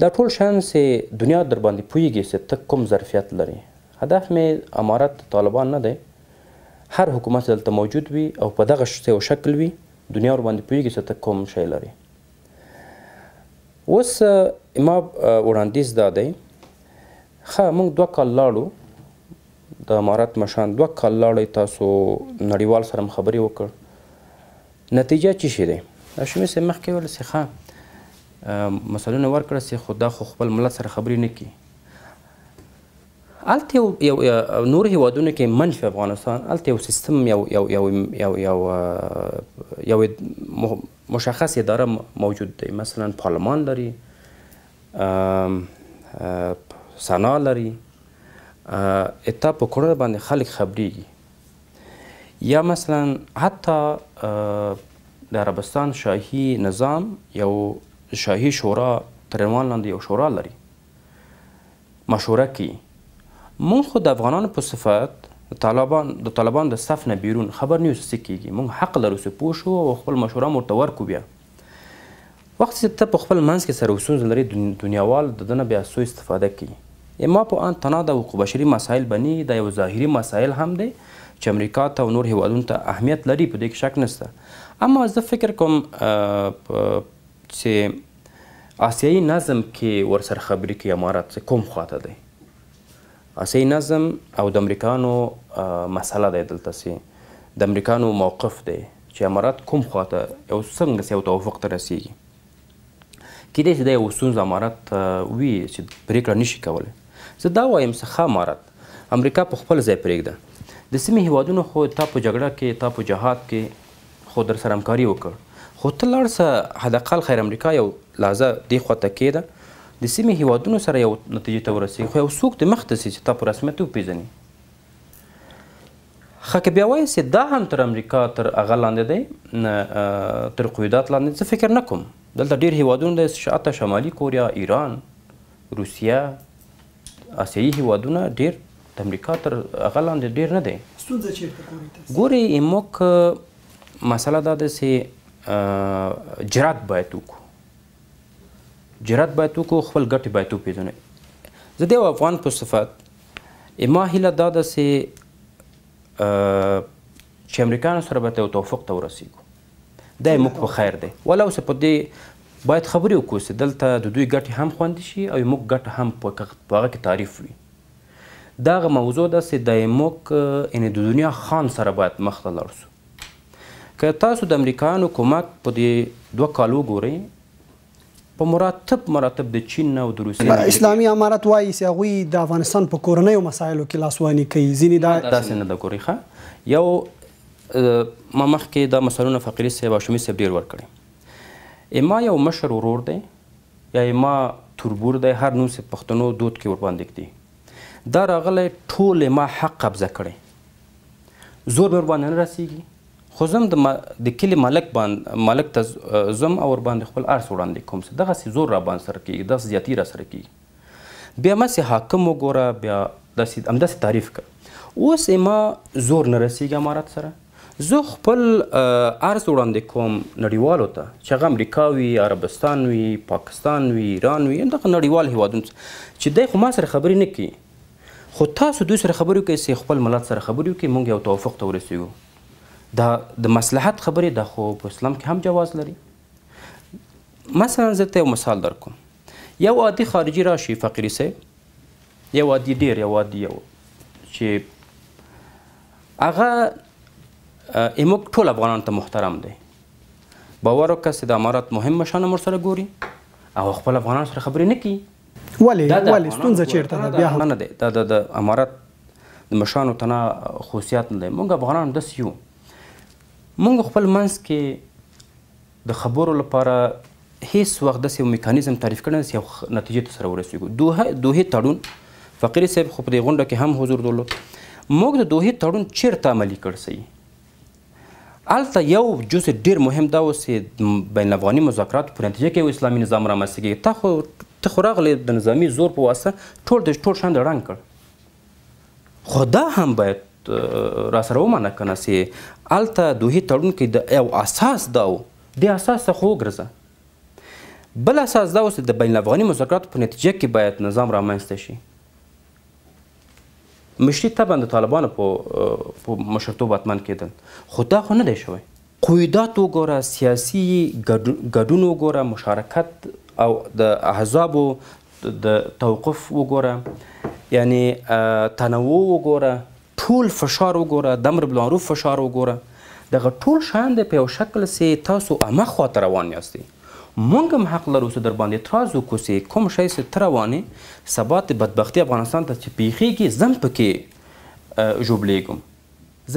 دا ټول شیان سې دنیا در باندې پوهېږي چې ته کوم ظرفیت لري هدف مې امارت طالبان نه دی هر حکومت دلته موجود وي او په دغه شکل وي دنیا ور باندې پوهېږي چې ته کوم شی لري اوس ما وړاندیز دا دی خا موږ دوه کال لاړو د امارات مشان دوه کال لاړې تاسو نړیوال سره خبرې وکړ نتیجه څه شي ده شومې سه مخکې ول سیخه مسلونه ورکړه سي خدا خو خپل ملت سره خبرې نه کی الته یو یو نور هیوادونه کې منفي افغانستان الته یو سیستم یو یو یو یو یو مشخص اداره موجود دی مثلا پارلمان داری سنا لري اته په کړه باندې خلک خبريږي یا مثلا حتی د عربستان شاهي نظام یو شاهي شورا ترمان لاندې یو شورا لري مشوره کوي مونږ خو د افغانانو په صفت طالبان د طالبان د صف نه بیرون خبر نیوس څه کیږي موږ حق لرو چې پوه شو او خپل مشوره ورته ورکړو بیا وخت چې ته په خپل منځ کې سره ستونزه لري دنیاوال د دنه بیا سوء استفاده کوي اما په ان تنا د حقوق بشري مسایل بني د یو ظاهري مسایل هم دی چې امریکا ته او نور هیوادونو ته اهمیت لري په دې کې شک نشته اما زه فکر کوم چې آسیایي نظم کې ورسره خبرې کې امارات کوم خواته دی اسی نظم او د امریکانو مسله دی دلته سي د امریکانو موقف دی چې امارات کوم خواته یو څنګه سي او توافق ته رسیږي کېدای شي دا یو ستونزه امارات وي چې پرېکړه نشي کولی زه دا وایم څه امارات امریکا په خپل ځای پرېږده د سیمې هیوادونو خو تا په جګړه کې تا په جهاد کې خو در سره همکاري وکړ خو ته لاړ څه حداقل خیر امریکا یو لحظه دې خواته کېده د سیمې هیوادونو سره یو نتیجې ته ورسیږي خو یو څوک د مخته سي چې تا په رسمیت وپېژني ښه که بیا وایي سي دا هم تر امریکا تر هغه لاندې دی تر قیودات لاندې زه فکر نه کوم دلته ډېر هیوادونه دی حتی شمالي کوریا ایران روسیه آسیایي هیوادونه ډېر د امریکا تر هغه لاندې ډېر نه دی ستونزه چېرته کورې ګورئ موږ مسله دا ده چې جرات باید وکړو جرأت باید وکړو خپل ګټې باید وپېژنو زه د یو افغان په صفت زما هیله دا ده چې چې امریکایانو سره به ته یو توافق ته ورسېږو دا موږ په خیر دی ولا اوس په دې باید خبرې وکړو چې دلته د دوی ګټې هم خوندي شي او موږ ګټه هم په هغه کې تعریف وي دغه موضوع د سیدایموک ان د دنیا خان سره باید مخ ته لاړ شو که تاسو د امریکایانو کومک په دې دوه کالو ګورئ په مراتب مراتب د چین او د روسیې اسلامي امارت وایي چې هغه د افغانستان په کورنیو مسایلو کې لاسوانی کوي ځینې دا داسې نه د کوریخه یو ما مخکې دا مثالونه فقیری صاحب او شومی صاحب ډیر ورکړي اما یو مشر ورور دی یا اما تربور دی هر نو سه پښتنو دود کې ور باندې کړي دا راغله ټول ما حق قبضه کړي زور به ور باندې نه رسیږي خو زم د د کلي ملک باندې ملک ته زم او ور باندې خپل ارس وړاندې کوم څه دغه سي زور را باندې سره کیږي داس زیاتی را سره کیږي بیا مې حاکم وګوره بیا داسې همداسې تعریف کړه اوس ما زور نه رسیږي امارات سره زه خپل ارز وړاندې کوم نړیوالو ته چې هغه امریکا وي عربستان وي پاکستان وي ایران وي دغه نړیوال هیوادونو چې دی خو ما سره خبرې نه کوي خو تاسو دوی سره خبرې کوئ چې خپل ملت سره خبرې وکړي موږ یو توافق ته ورسیږو دا د مصلحت خبرې د خو په اسلام کې هم جواز لري مثلا زه ته یو مثال درکوم یو عادي خارجي راشي فقیري صاحب یو عادي ډېر یو عادي یو چې هغه ایموک ټول افغانان ته محترم دی باور وکړه چې د امارت مهم مشانه مر سره ګوري او خپل افغانان سره خبرې نه کوي ولې ولې ستونزه چیرته ده بیا نه ده د امارت د مشانو تنه خصوصیات نه دی موږ افغانان داس یو مونږ خپل منځ کې د خبرو لپاره هیڅ وخت داسې یو میکانیزم تعریف کړی چې یو نتیجې ته سره ورسېږو دوه دوه تړون فقیر صاحب خو په دې غونډه کې هم حضور درلود موږ د دوه تړون چیرته عملی کړ سي الته یو جز ډیر مهم دا و چې بین افغاني مذاکرات په نتیجه کې یو اسلامي نظام رامنځته کېږي تا خو ته خو راغلی د نظامي زور په واسطه ټول د ټول شان د ړنګ کړ خو دا هم باید را سره ومنه که نه سې هلته دوهې تړون کې د یو اساس دا و دې اساس څخه وګرځه بل اساس دا و چې د بین الافغاني مذاکراتو په نتیجه کې باید نظام رامنځته شي مشري طبعا د طالبانو په په مشرتوب حتمن کېدل خو دا خو نه دی شوی قویدات وګوره سیاسي ګډون وګوره مشارکت او د احزابو د توقف وګوره یعنی تنوع وګوره ټول فشار وګوره د امر بالمعروف فشار وګوره دغه ټول شیان د په شکل سي تاسو امه خاطر روان یاستئ مونږ هم حق لرو چې در باندې اعتراض وکړو چې کوم شی چې ته روانې ثبات بدبختي افغانستان ته چې پیښیږي زم پکې ژوبلېږم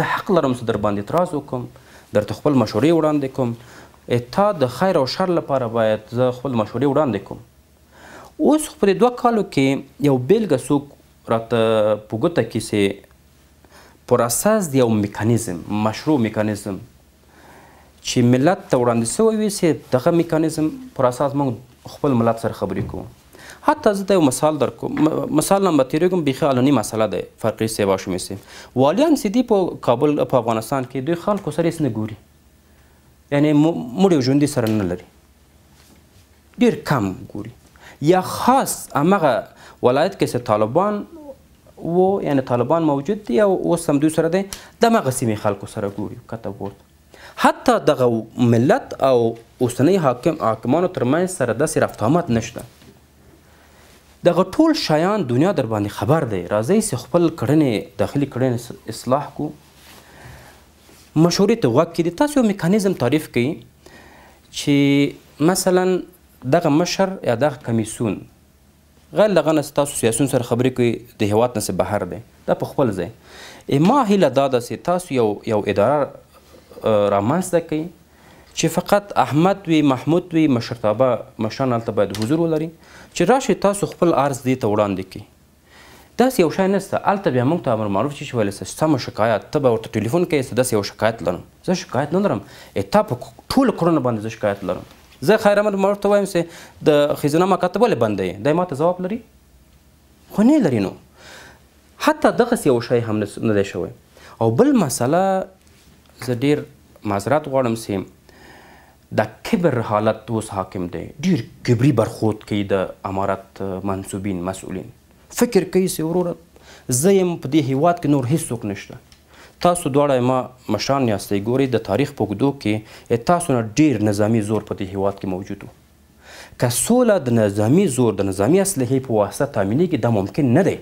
زه حق لرم چې در باندې اعتراض وکړم درته خپل مشورې وړاندې کوم تا د خیر او شر لپاره باید زه خپل مشورې وړاندې کوم اوس خو په دوه کالو کې یو بیلګه څوک راته په ګوته کې پر اساس د یو میکانیزم مشروع میکانیزم چې ملت ته وړاندې سوی وي چې دغه میکانیزم پر اساس موږ خپل ملت سره خبرې کوو حتی زه ته یو مثال درکوم مثال نه متیریږم بیخي علني مسله ده فرقي سیوا شومې سي والیان سیدی په کابل په افغانستان کې دوی خلکو سره هیڅ نه ګوري یعنی مړي ژوندي سره نه لري ډیر کم ګوري یا خاص امغه ولایت کې چې طالبان و یعنی طالبان موجود دي او اوس هم دوی سره دی د مغه سیمې خلکو سره ګوري کته ورته حتی دغه ملت او اوسنۍ حاکم حاکمانو ترمنځ سره داسې رفتامت نشته دغه ټول شایان دنیا در باندې خبر دی راځي چې خپل کړنې داخلي کړنې اصلاح کو مشورې ته وغوږ کړي تاسو یو میکانیزم تعریف کړئ چې مثلا دغه مشر یا دغه کمیسون غیر لغه نه تاسو سیاسون سره خبرې کوي د هیواد نه بهر دی دا په خپل ځای ما هیله دا ده چې تاسو یو یو اداره رامنځته کړئ چې فقط احمد وي محمود وي مشرتابه مشران هلته باید حضور ولري چې راشي تاسو خپل عرض دې ته وړاندې کړئ داس یو شای نسته الته بیا موږ ته امر معروف چې ویل څه سم شکایت ته به ورته ټلیفون کوي داس یو شکایت لرم زه شکایت نه لرم اته په ټول کورونه باندې زه شکایت لرم زه خیر احمد ما ورته وایم چې د ښځینه مکاتب ولې بند دی دی ماته ځواب لري خو نه لري نو حتی دغسې یو شی هم نه دی شوی او بل مسله زه ډیر معذرت غواړم چې د کبر حالت اوس حاکم دی ډیر کبري برخود کوي د امارت منصوبین مسؤلین فکر کوي چې وروره زه یم په دې هیواد کې نور هیڅ څوک نشته تاسو دواړه ما مشان یاستئ ګورئ د تاریخ په اوږدو کې تاسو نه ډیر نظامی زور په دې هیواد کې موجود و که سوله د نظامی زور د نظامی اسلحې په واسطه تامینېږي دا ممکن نه دی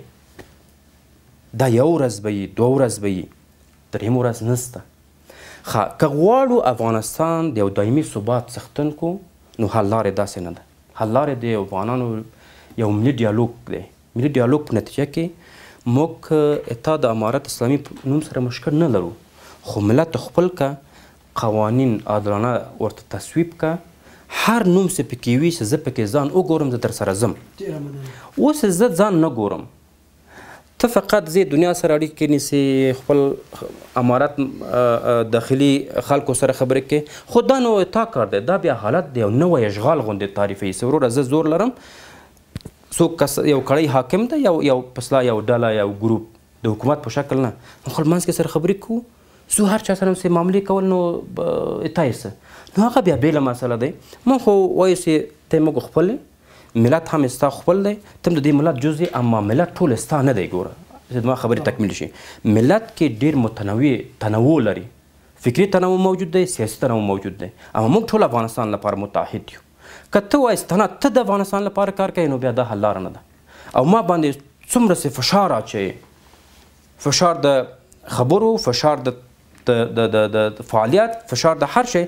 دا یو ورځ به دوه ورځ به دریم ورځ نسته ښه که غواړو افغانستان د یو دایمي ثبات څښتونکو نو حل لارې داسې نه ده حل لارې د افغانانو یو ملي ډیالوګ دی ملي ډیالوګ په نتیجه کې موږ اتحاد امارت اسلامي نوم سره مشکل نه لرو خو ملت خپل کا قوانین عادلانه ورته تصویب کا هر نوم څه پکې وي چې زه پکې ځان وګورم زه در سره ځم اوس زه ځان نه ګورم ته فقط زه دنیا سره اړیکې نیسې خپل امارات داخلي خلکو سره خبرې کې خو دا نو تا کار دی دا بیا حالت دی او نوی اشغال غوندې تعریفوي سرور زه زور لرم څوک کس یو کړی حاکم ته یو یو پسلا یو ډله یو ګروپ د حکومت په شکل نه خپل منځ کې سره خبرې کوو زه هر چا سره سه معاملې کول نو اتایسه نو هغه بیا بیله مسله دی مون خو وایي چې ته موږ خپل ملت هم ستا خپل دی تم د دې ملت جزء اما ملت ټول ستا نه دی ګوره زما خبرې تکمیل شي ملت کې ډیر متنوع تنوع لري فکری تنوع موجود دی سیاسي تنوع موجود دی اما موږ ټول افغانستان لپاره متحد یو کته وایست نه ته د افغانستان لپاره کار کوي نو بیا دا حل لار نه ده او ما باندې څومره سي فشار اچي فشار د خبرو فشار د د د د فعالیت فشار د هر شي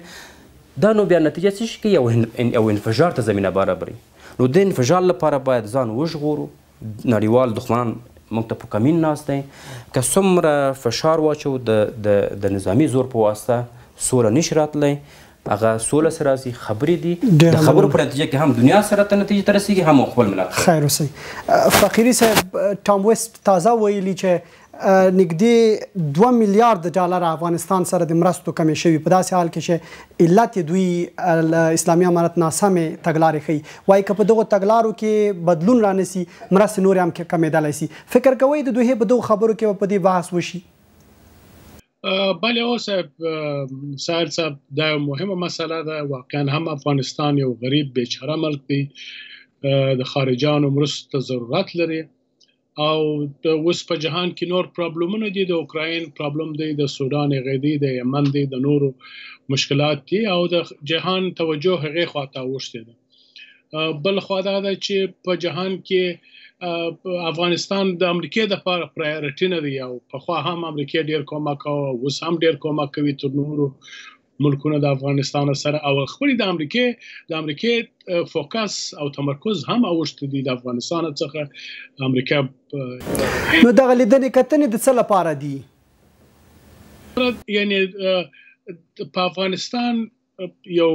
دا نو بیا نتیجه څه کوي او او انفجار ته زمينه برابري نو د انفجار لپاره باید ځان وژغورو نړیوال دښمنان موږ ته په کمین ناست دي که څومره فشار واچو د د نظامی زور په واسطه سوره نشراتلی هغه سوله سره سي خبرې دي د خبرو پر نتیجه کې هم دنیا سره ته نتیجه ترسيږي هم خپل ملت خیر وسی فقيري صاحب ټام وست تازه ویلي چې نږدې 2 میلیارډ ډالر افغانستان سره د مرستو کمی شوی په داسې حال کې چې علت دوی اسلامي امارت ناسمه تګلارې کوي وایي که په دغه تګلارو کې بدلون رانسی مرستې نور هم کمیدلای شي فکر کوي د دوی په دغه خبرو کې په دې بحث وشي بله اوس سایر صاحب دا یو مهمه مسله ده واقعا هم افغانستان یو غریب بیچاره ملک دی د خارجانو مرستو ته ضرورت لري او د اوس په جهان کې نور پرابلمونه دي د اوکرين پرابلم دی د سودان غېدی د یمن دی د نورو مشکلات دي او د جهان توجه هغه خواته وشته ده بل خو دا ده چې په جهان کې افغانستان د امریکای د لپاره پرایورټی نه دی او په خو هم امریکای ډیر کومک او وس هم ډیر کومک کوي تر نورو ملکونو د افغانستان سره او خپل د امریکای د امریکای فوکس او تمرکز هم اوشت دي د افغانستان څخه امریکا نو دغه لیدنې کتنې د څه لپاره دي یعنی په افغانستان یو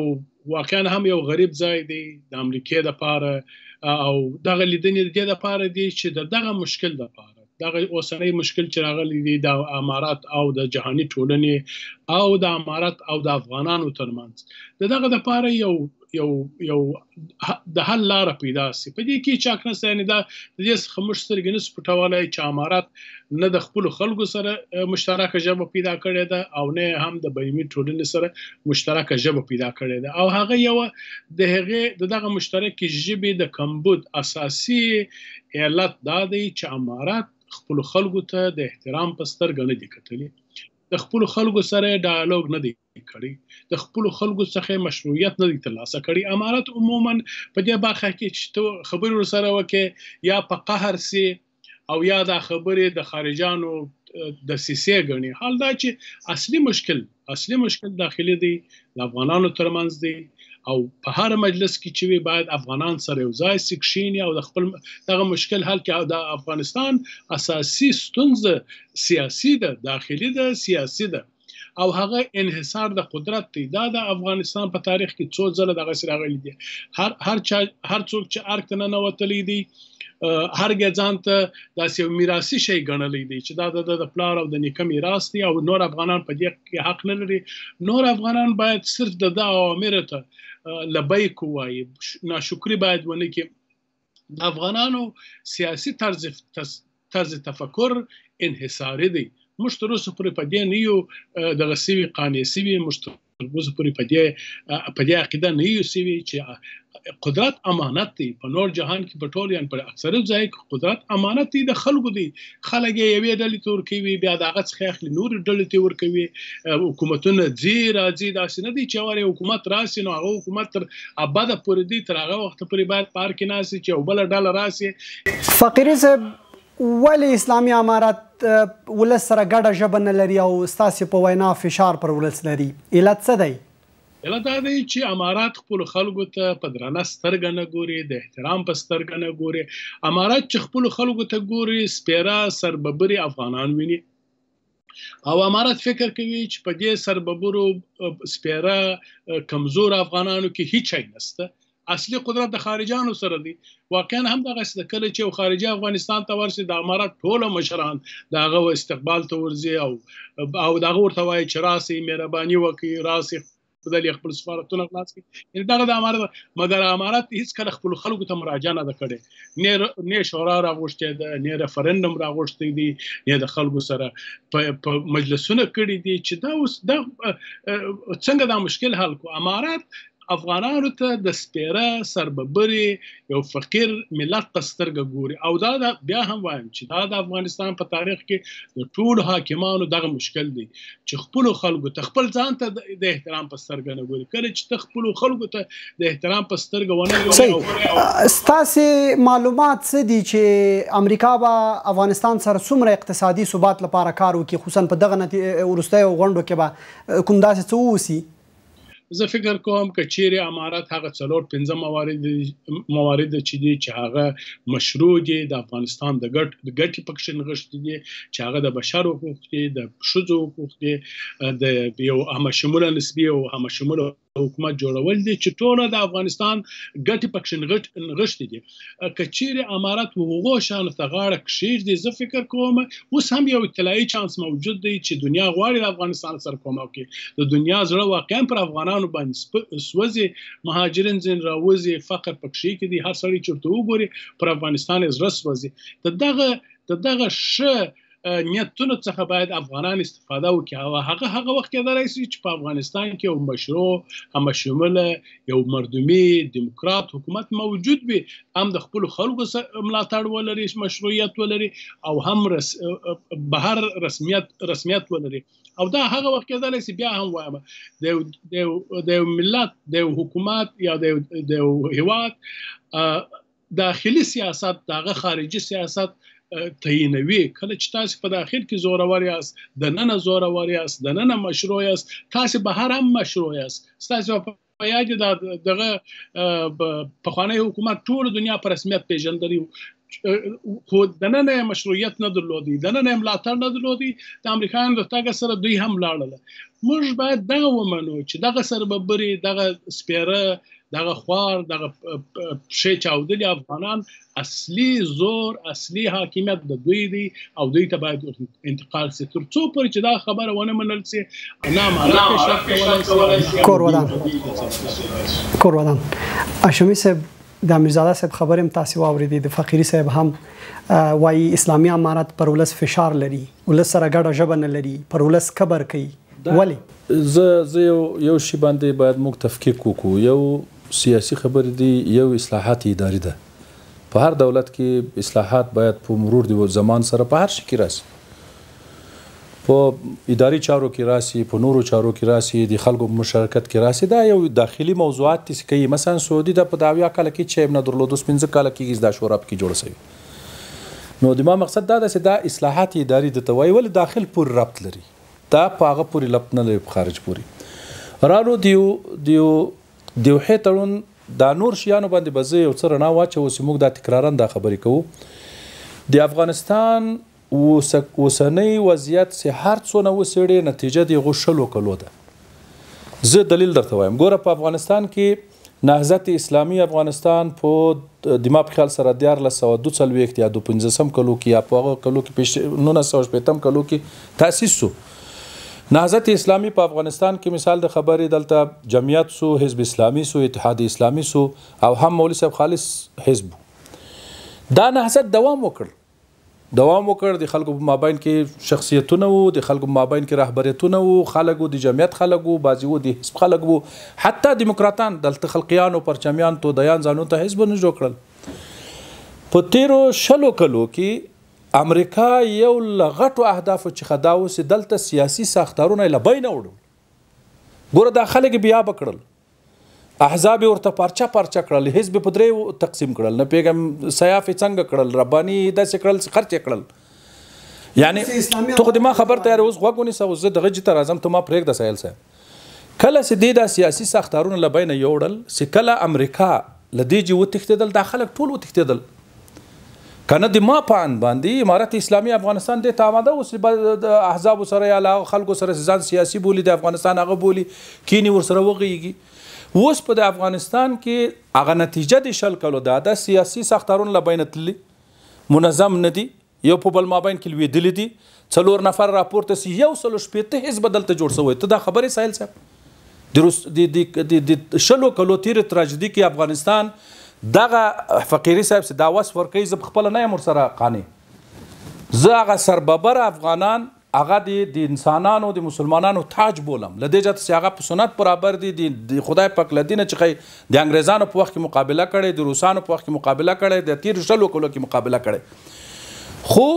واقعا هم یو غریب ځای دی د امریکای د لپاره او دغه لیدنې د دې لپاره دي چې د دغه مشکل لپاره دغه اوسنۍ مشکل چې راغلی دی د امارات او د جهانی ټولنې او د امارات او د افغانانو ترمنځ دغه د لپاره یو یو یو د حل لار پیدا سي په دې کې چاک نه ستنه دا د دې څخه موږ سترګې نه سپټوالای چې امارات نه د خپل خلکو سره مشترکه ژبه پیدا کړې ده او نه هم د بېمي ټولنې سره مشترکه ژبه پیدا کړې ده او هغه یو د هغه دغه مشترکې ژبې د کمبود اساسي علت دا دی چې امارات خپل خلکو ته د احترام په سترګه نه دي کتلې د خپل خلکو سره ډایالوګ نه دی نه کړی د خپل خلکو څخه مشروعیت نه دی ترلاسه کړی امارت عموما په دې برخه کې چې خبرو سره وکي یا په قهر سي او یا دا خبره د خارجانو د سیسې غني حال دا چې اصلي مشکل اصلي مشکل داخلي دی د افغانانو ترمنځ دی او په هر مجلس کې چې وي باید افغانان سره یو ځای سکشيني او د خپل دغه مشکل حل کې د افغانستان اساسي ستونزه سیاسي ده داخلي ده سیاسي ده او هغه انحصار د قدرت دی دا د افغانستان په تاریخ کې څو ځله دغه سره غلي دي هر هر چا هر څوک چې ارک نه نوتلی دي هرګه ځان ته داسې میراثي شی ګڼلې دي چې دا د د پلار او د نیکه میراث دی او نور افغانان په دې کې حق نه لري نور افغانان باید صرف د دا اوامر ته لبیک وایي ناشکری باید ونه کې افغانانو سیاسي طرز طرز تفکر انحصاري دی موږ تر اوسه پورې په دې نه یو دغه سوي قانې سوي موږ تر اوسه پورې په دې په دې عقیده نه یو سوي چې قدرت امانت دی په نور جهان کې په ټول یان پر اکثر ځای کې قدرت امانت دی د خلکو دی خلک یې یوې ډلې تور کوي بیا د هغه څخه اخلي نور ډلې تور کوي حکومتونه ځي راځي داسې نه دي چې واره حکومت راسي نو هغه حکومت تر ابده پورې دی تر هغه وخت پورې باید پارک نه سي چې وبله ډله راسي فقیر صاحب ولی اسلامي امارات ولس سره ګډه ژبه نه لري او ستاسو په وینا فشار پر ولس لري علت څه دی علت دا دی چې امارات خپل خلکو ته په درنه سترګه نه ګوري د احترام په سترګه نه ګوري امارات چې خپل خلکو ته ګوري سپیرا سرببري افغانان ویني او امارات فکر کوي چې په دې سرببرو سپیرا کمزور افغانانو کې هیڅ نشته اصلي قدرت د خارجانو سره دی واقعا هم دغه کله چې خارجي افغانستان ته ورسي د امارات ټوله مشران دغه استقبال ته ورزي او او دغه ورته وایي چې راسي مهرباني وکړي راسي خپل خپل سفارتونه خلاص کړي یعنی دغه د امارات مګر امارات هیڅ کله خپل خلکو ته مراجعه نه کړي نه نه شورا راغوښته ده نه رفرندم راغوښته دي نه د خلکو سره په مجلسونه کړي دي چې دا اوس د څنګه دا مشکل حل کو امارات افغانانو ته د سپیره سرببري یو فقیر ملت تسترګه ګوري او دا, دا بیا هم وایم چې دا د افغانستان په تاریخ کې د ټول حاکمانو دغه مشکل دی چې خپل خلکو ته خپل ځان ته د احترام په سترګه نه ګوري کله چې خپل خلکو ته د احترام په سترګه ونه ستاسي معلومات څه دي چې امریکا به افغانستان سره څومره اقتصادي ثبات لپاره کار وکړي خصوصا په دغه ورستۍ غونډو کې به کوم داسې څه ووسی زه فکر کوم چې چیرې امارات هغه څلور پنځه موارد موارد چې دي چې هغه مشروع دي د افغانستان د ګټ د ګټي پکښې نغښتې دي چې هغه د بشر حقوق دي د شذو حقوق دي د یو هم شموله نسبي او هم شموله حکومت جوړول دي چې ټول د افغانستان ګټي پکښ نغټ نغښتې دي کچیر امارات وګو شان ته غاړه کشیر دي زه فکر کوم اوس هم یو اطلاعي چانس موجود دی چې دنیا غواړي د افغانستان سره کومه کوي د دنیا زړه واقعا پر افغانانو باندې سوزي مهاجرین زین راوزي فقر پکښې کې دي هر سړی چورته وګوري پر افغانستان زړه سوزي د دغه د دغه ش نیتونو څخه باید افغانان استفاده وکړي او هغه هغه وخت کېدای شي چې په افغانستان کې یو مشروع هم شمول یو مردمي دیموکرات حکومت موجود وي هم د خپل خلکو ملاتړ ولري مشروعیت ولري او هم رس بهر رسمیت رسمیت ولري او دا هغه وخت کېدای شي بیا هم وایم د د ملت د حکومت یا د د هیواد داخلي سیاست دغه خارجي سیاست تعیینوي کله چې تاسو په داخل کې زورور یاست د نن زورور یاست د نن مشروع یاست تاسو بهر هم مشروع یاست تاسو په یاد د دغه په خوانی حکومت ټول دنیا پر رسمیت پیژندلی خو د نن مشروعیت نه درلودي د نن ملاتړ نه درلودي د امریکایانو د تاګه سره دوی هم لاړل موږ باید دغه ومنو چې دغه سرببري دغه سپیره دغه خوار دغه پښې چاودلي افغانان اصلي زور اصلي حاکمیت د دوی دی او دوی ته باید انتقال سي تر څو پر چې دا خبره ونه منل سي انا معرفه کور ودان کور ودان اشمی صاحب د میرزاده صاحب خبرم تاسو واوریدي د فقيري صاحب هم وايي اسلامي امارات پر ولس فشار لري ولس سره ګډه ژبه نه لري پر ولس کبر کوي ولی زه زه یو یو شی باندې باید موږ تفکیک وکړو یو سیاسي خبرې دي یو اصلاحات اداري ده په هر دولت کې اصلاحات باید په مرور دی زمان سره په هر شي کې راسي په اداري چارو کې راسي په نورو چارو کې راسي د خلکو مشارکت کې راسي دا یو داخلي موضوعات دي چې مثلا سعودي د په داویا کال کې چې ابن درلودو سپینځه کال کې د شورا کې جوړ شوی نو د ما مقصد دا ده چې دا اصلاحات اداري د توای ول داخل پور ربط لري دا پاغه پوری لپنه لري خارج پوری رالو دیو دیو دی وحې تړون دا نور شیانو باندې بزې یو څه رڼا واچو چې موږ دا تکرارن دا خبرې کوو د افغانستان اوسنۍ وضعیت چې هر څونه وسیړي نتیجه دی غوښلو کلو ده زه دلیل درته وایم ګوره په افغانستان کې نهضت اسلامی افغانستان په دما په خیال سره دیار له 1240 یا 15 کلو کې یا په هغه کلو کې پیش 1915 کلو کې تاسیس شو نهضت اسلامی په افغانستان کې مثال د خبرې دلته جمعیت سو حزب اسلامی سو اتحاد اسلامی سو او هم مولوی صاحب خالص حزب دا نهضت دوام وکړ دوام وکړ د خلکو په مابین کې شخصیتونه وو د خلکو په مابین کې رهبریتونه وو خلکو د جمعیت خلکو بازي وو د حزب خلک وو حتی دیموکراتان دلته خلقیان او پرچمیان تو دیان ځانو ته حزب نه جوړ کړل په تیرو شلو کلو کې امریکا یو لغټو اهداف چې خدا وس دلته سیاسي ساختارونه له بین وړو ګوره د خلک بیا بکړل احزاب ورته پرچا پرچا کړل حزب په درې تقسیم کړل نه پیغام سیاف څنګه کړل رباني د سکړل خرچ کړل یعنی ته خو ما خبر تیار اوس غوګونی سو زه دغه جته راځم ته ما پرېګ د سایل سه کله سې د سیاسي ساختارونه له بین یوړل سې کله امریکا لدې جوه تختدل داخله ټول وتختدل کنه د ما پان باندې امارت اسلامی افغانستان د تاماده اوس د احزاب سره یا خلکو سره ځان سیاسي بولی د افغانستان هغه بولی کینی ور سره وغيږي اوس په د افغانستان کې هغه نتیجه د شل کلو د سیاسي سختارون لبینتلی منظم ندي یو په بل مابین کې لویدل دي څلور نفر راپورته سی یو سلو شپته حزب بدلته جوړ شوی ته دا خبره سایل صاحب د د د شلو کلو تیر تراژیدي کې افغانستان دغه فقیری صاحب چې دا وس ورکوي زه پخپله نه یم ورسره قانع زه هغه سرببر افغانان هغه د د انسانانو د مسلمانانو تاج بولم له دې جهته چې هغه په سنت برابر دي د خدای پاک له دینه چې د انګریزانو په وخت کې مقابله کړې د روسانو په وخت کې مقابله کړې د تیر شلو کلو کې مقابله کړې خو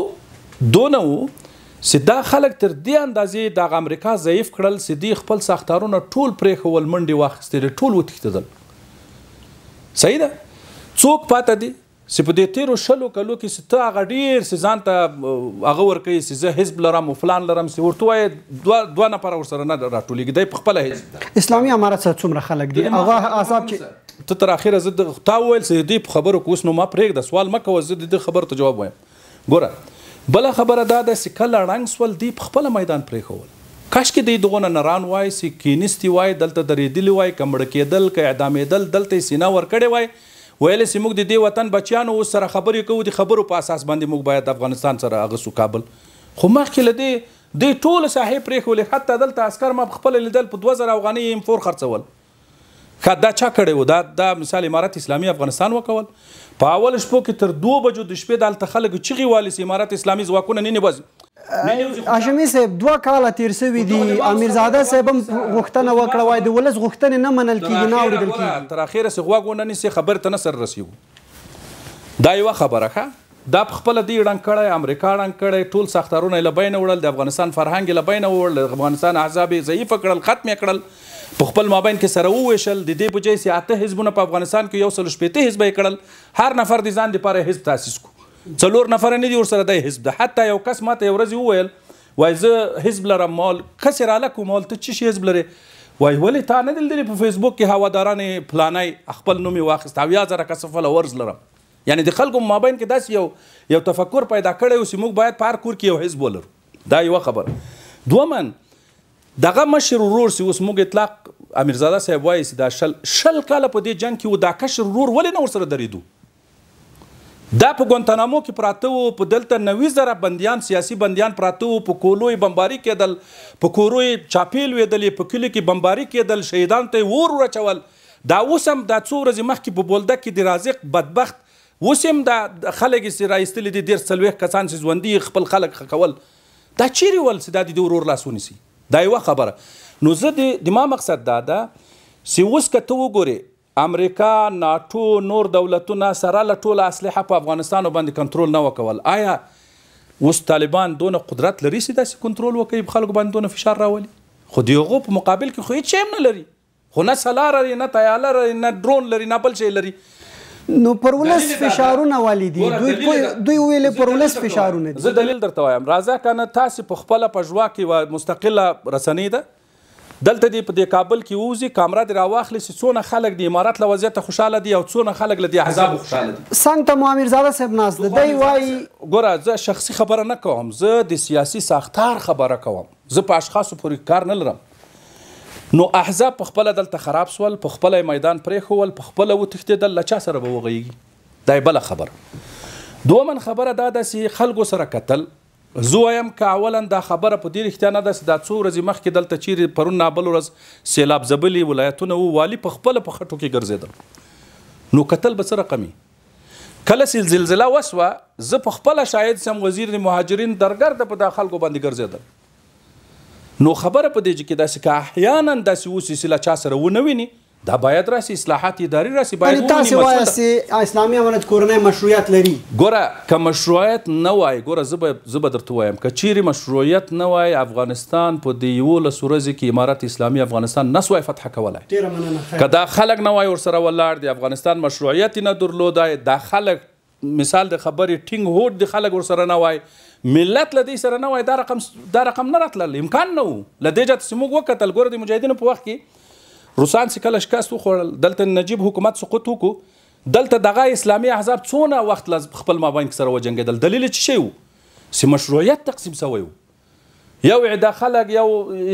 دونه وو چې دا خلک تر دې اندازې د امریکا ضعیف کړل چې دی خپل ساختارونه ټول پرې خول منډي واخستې ټول وتښتدل صحیح ده څوک پاتې دي چې په دې تیرو شلو کلو کې چې ته هغه ډېر چې ځان ته هغه ورکوي چې زه حزب لرم او فلان لرم چې ورته وایي دوه دوه نفره ورسره نه راټولیږي دی په خپله حزب ده اسلامي امارت سره څومره خلک دي هغه اعصاب چې ته تر اخره زه د تا وویل چې دوی په خبرو کې اوس نو ما پرېږده سوال مه کوه زه د دې خبرو ته جواب وایم ګوره بله خبره دا ده چې کله ړنګ سول دوی په خپله میدان پرېښول کاشکې د دغه نران وای سي کینستی وای دلته درېدلی وای کمړ کېدل ک اعدامېدل دلته سینا ور کړې وای ویل سي موږ د دې وطن بچیانو سره خبرې کوو د خبرو په اساس باندې موږ باید افغانستان سره هغه سو کابل خو مخکې لدې د ټول صاحب پرېښولې حتی دلته اسکر ما خپل لیدل په 2000 افغاني ایم 4 خرڅول که دا چا کړی و دا دا مثال امارات اسلامي افغانستان وکول په اول شپو کې تر 2 بجو د شپې دلته خلک چغي والي امارات اسلامي ځواکونه نه نیوځي هاشمي صاحب دوه کاله تیر سوي دي امیرزاده صاحب هم غوښتنه وکړه وای د ولس غوښتنې نه منل کېږي نه اورېدل کېږي تر اخره سي غوږ ونه نیسي خبر ته نه سر رسیو دا یوه خبره ښه دا په خپل دی ړنګ کړی امریکا ړنګ کړی ټول ساختارونه یې له بینه وړل د افغانستان فرهنګ یې له بینه وړل افغانستان احزاب یې ضعیفه کړل ختم یې کړل په خپل مابین کې سره وویشل د دې بجې سي اته حزبونه په افغانستان کې یو سل شپېته حزب یې کړل هر نفر د ځان لپاره حزب تاسیس کو څلور نفر نه دي ورسره د حزب ده حتی یو کس ماته یو ورځ وویل وای زه حزب لرم مال کسې راله کوم مال ته چی حزب لري وای ولې تا نه دي لیدلی په فیسبوک کې هواداران پلانای خپل نوم یې واخیست اویا زره کسه فالوورز لرم یعنی د خلکو مابین کې داسې یو یو تفکر پیدا کړی و چې موږ باید په هر کور کې یو حزب ولرو دا یوه خبره دومن دغه مشر ورور سی اوس موږ اطلاق امیرزاده صاحب وایي چې دا شل شل کاله په دې جنګ کې و دا کشر ورور ولې نه ورسره درېدو دا په ګوانتانامو کې پراته وو په دلته نوي زره بندیان سیاسي بندیان پراته وو په کولوی بمباری کېدل په کورو چاپیل وېدلې په کلی کې بمباری کېدل شهیدان ته ور ورچول دا اوس هم دا څو ورځې مخکې په بولده کې د رازق بدبخت اوس هم دا خلک یې سې راایستلي دي ډېر څلوېښت کسان چې ژوندي خپل خلک ښکول دا چیرې ول چې دا د ورور لاس ونیسي دا یوه خبره نو زه د ما مقصد دا ده چې اوس که ته وګورې امریکا ناتو نور دولتونه سره له ټوله اسلحه په افغانستان باندې کنټرول نه وکول آیا اوس طالبان دونه قدرت لري چې داسې کنټرول وکړي خلکو باندې دونه فشار راولي خو د هغو په مقابل کې خو هیڅ شی نه لري خو نه سلار لري نه تیاله لري نه ډرون لري نه بل شی لري نو پر ولس فشارونه والدي دوی دوی ویلې پر ولس فشارونه دي زه دلیل درته وایم راځه کنه تاسو په خپل پژوا کې مستقله رسنۍ ده دلته دی په کابل کې ووزي کامره دی راواخلې چې څونه خلک د امارات له وضعیت خوشاله دي او څونه خلک له دې عذاب خوشاله دي څنګه ته معمر زاده صاحب ناز ده دی وای ګوره زه شخصي خبره نه کوم زه د سیاسي ساختار خبره کوم زه په اشخاصو پورې کار نه لرم نو احزاب په خپل دلته خراب سول په خپل میدان پرې خول په خپل وتښتېدل له چا سره به وغږیږي دا بل خبره دومن خبره دا ده چې خلکو سره قتل زویم کاولن دا خبره په دې رښتیا نه ده چې دا څو ورځې مخکې دلته چیرې پرون نابل ورځ سیلاب ځبلي ولایتونه وو والي په خپله په خټو کې ګرځېدل نو کتل به څه رقم کله چې زلزله وسوه زه په خپله شاید سم وزیر د مهاجرین درګرده په دا خلکو باندې ګرځېدل نو خبره په دې کې داسې که احیانا داسې اوسي چې له چا سره ونه ویني دا باید راسي اصلاحات اداري راسي باید تاسو وایي اسلامي امانت کورنۍ مشروعیت لري ګوره که مشروعیت نه وای ګوره زه به زه به درته وایم که چیرې مشروعیت نه وای افغانستان په دې یولس ورځې کې امارت اسلامي افغانستان نه سوای فتح کولی ډېره مننه که دا خلک نه وای ورسره ولاړ دی افغانستان مشروعیت نه درلودای دا خلک مثال د خبرې ټینګ هوډ د خلک ورسره نه وای ملت لدې سره نه وای دا رقم دا رقم نه راتلل امکان نه و لدې جات سموږ وکتل ګوره د مجاهدینو په وخت کې روسان چې کله شکست وخوړل دلته نجیب حکومت سقوط وکړو دلته دغه اسلامي احزاب څونه وخت لاس خپل مابین سره وجنګیدل دلیل څه شی وو سي مشروعیت تقسیم شوی وو یو ادا خلق یو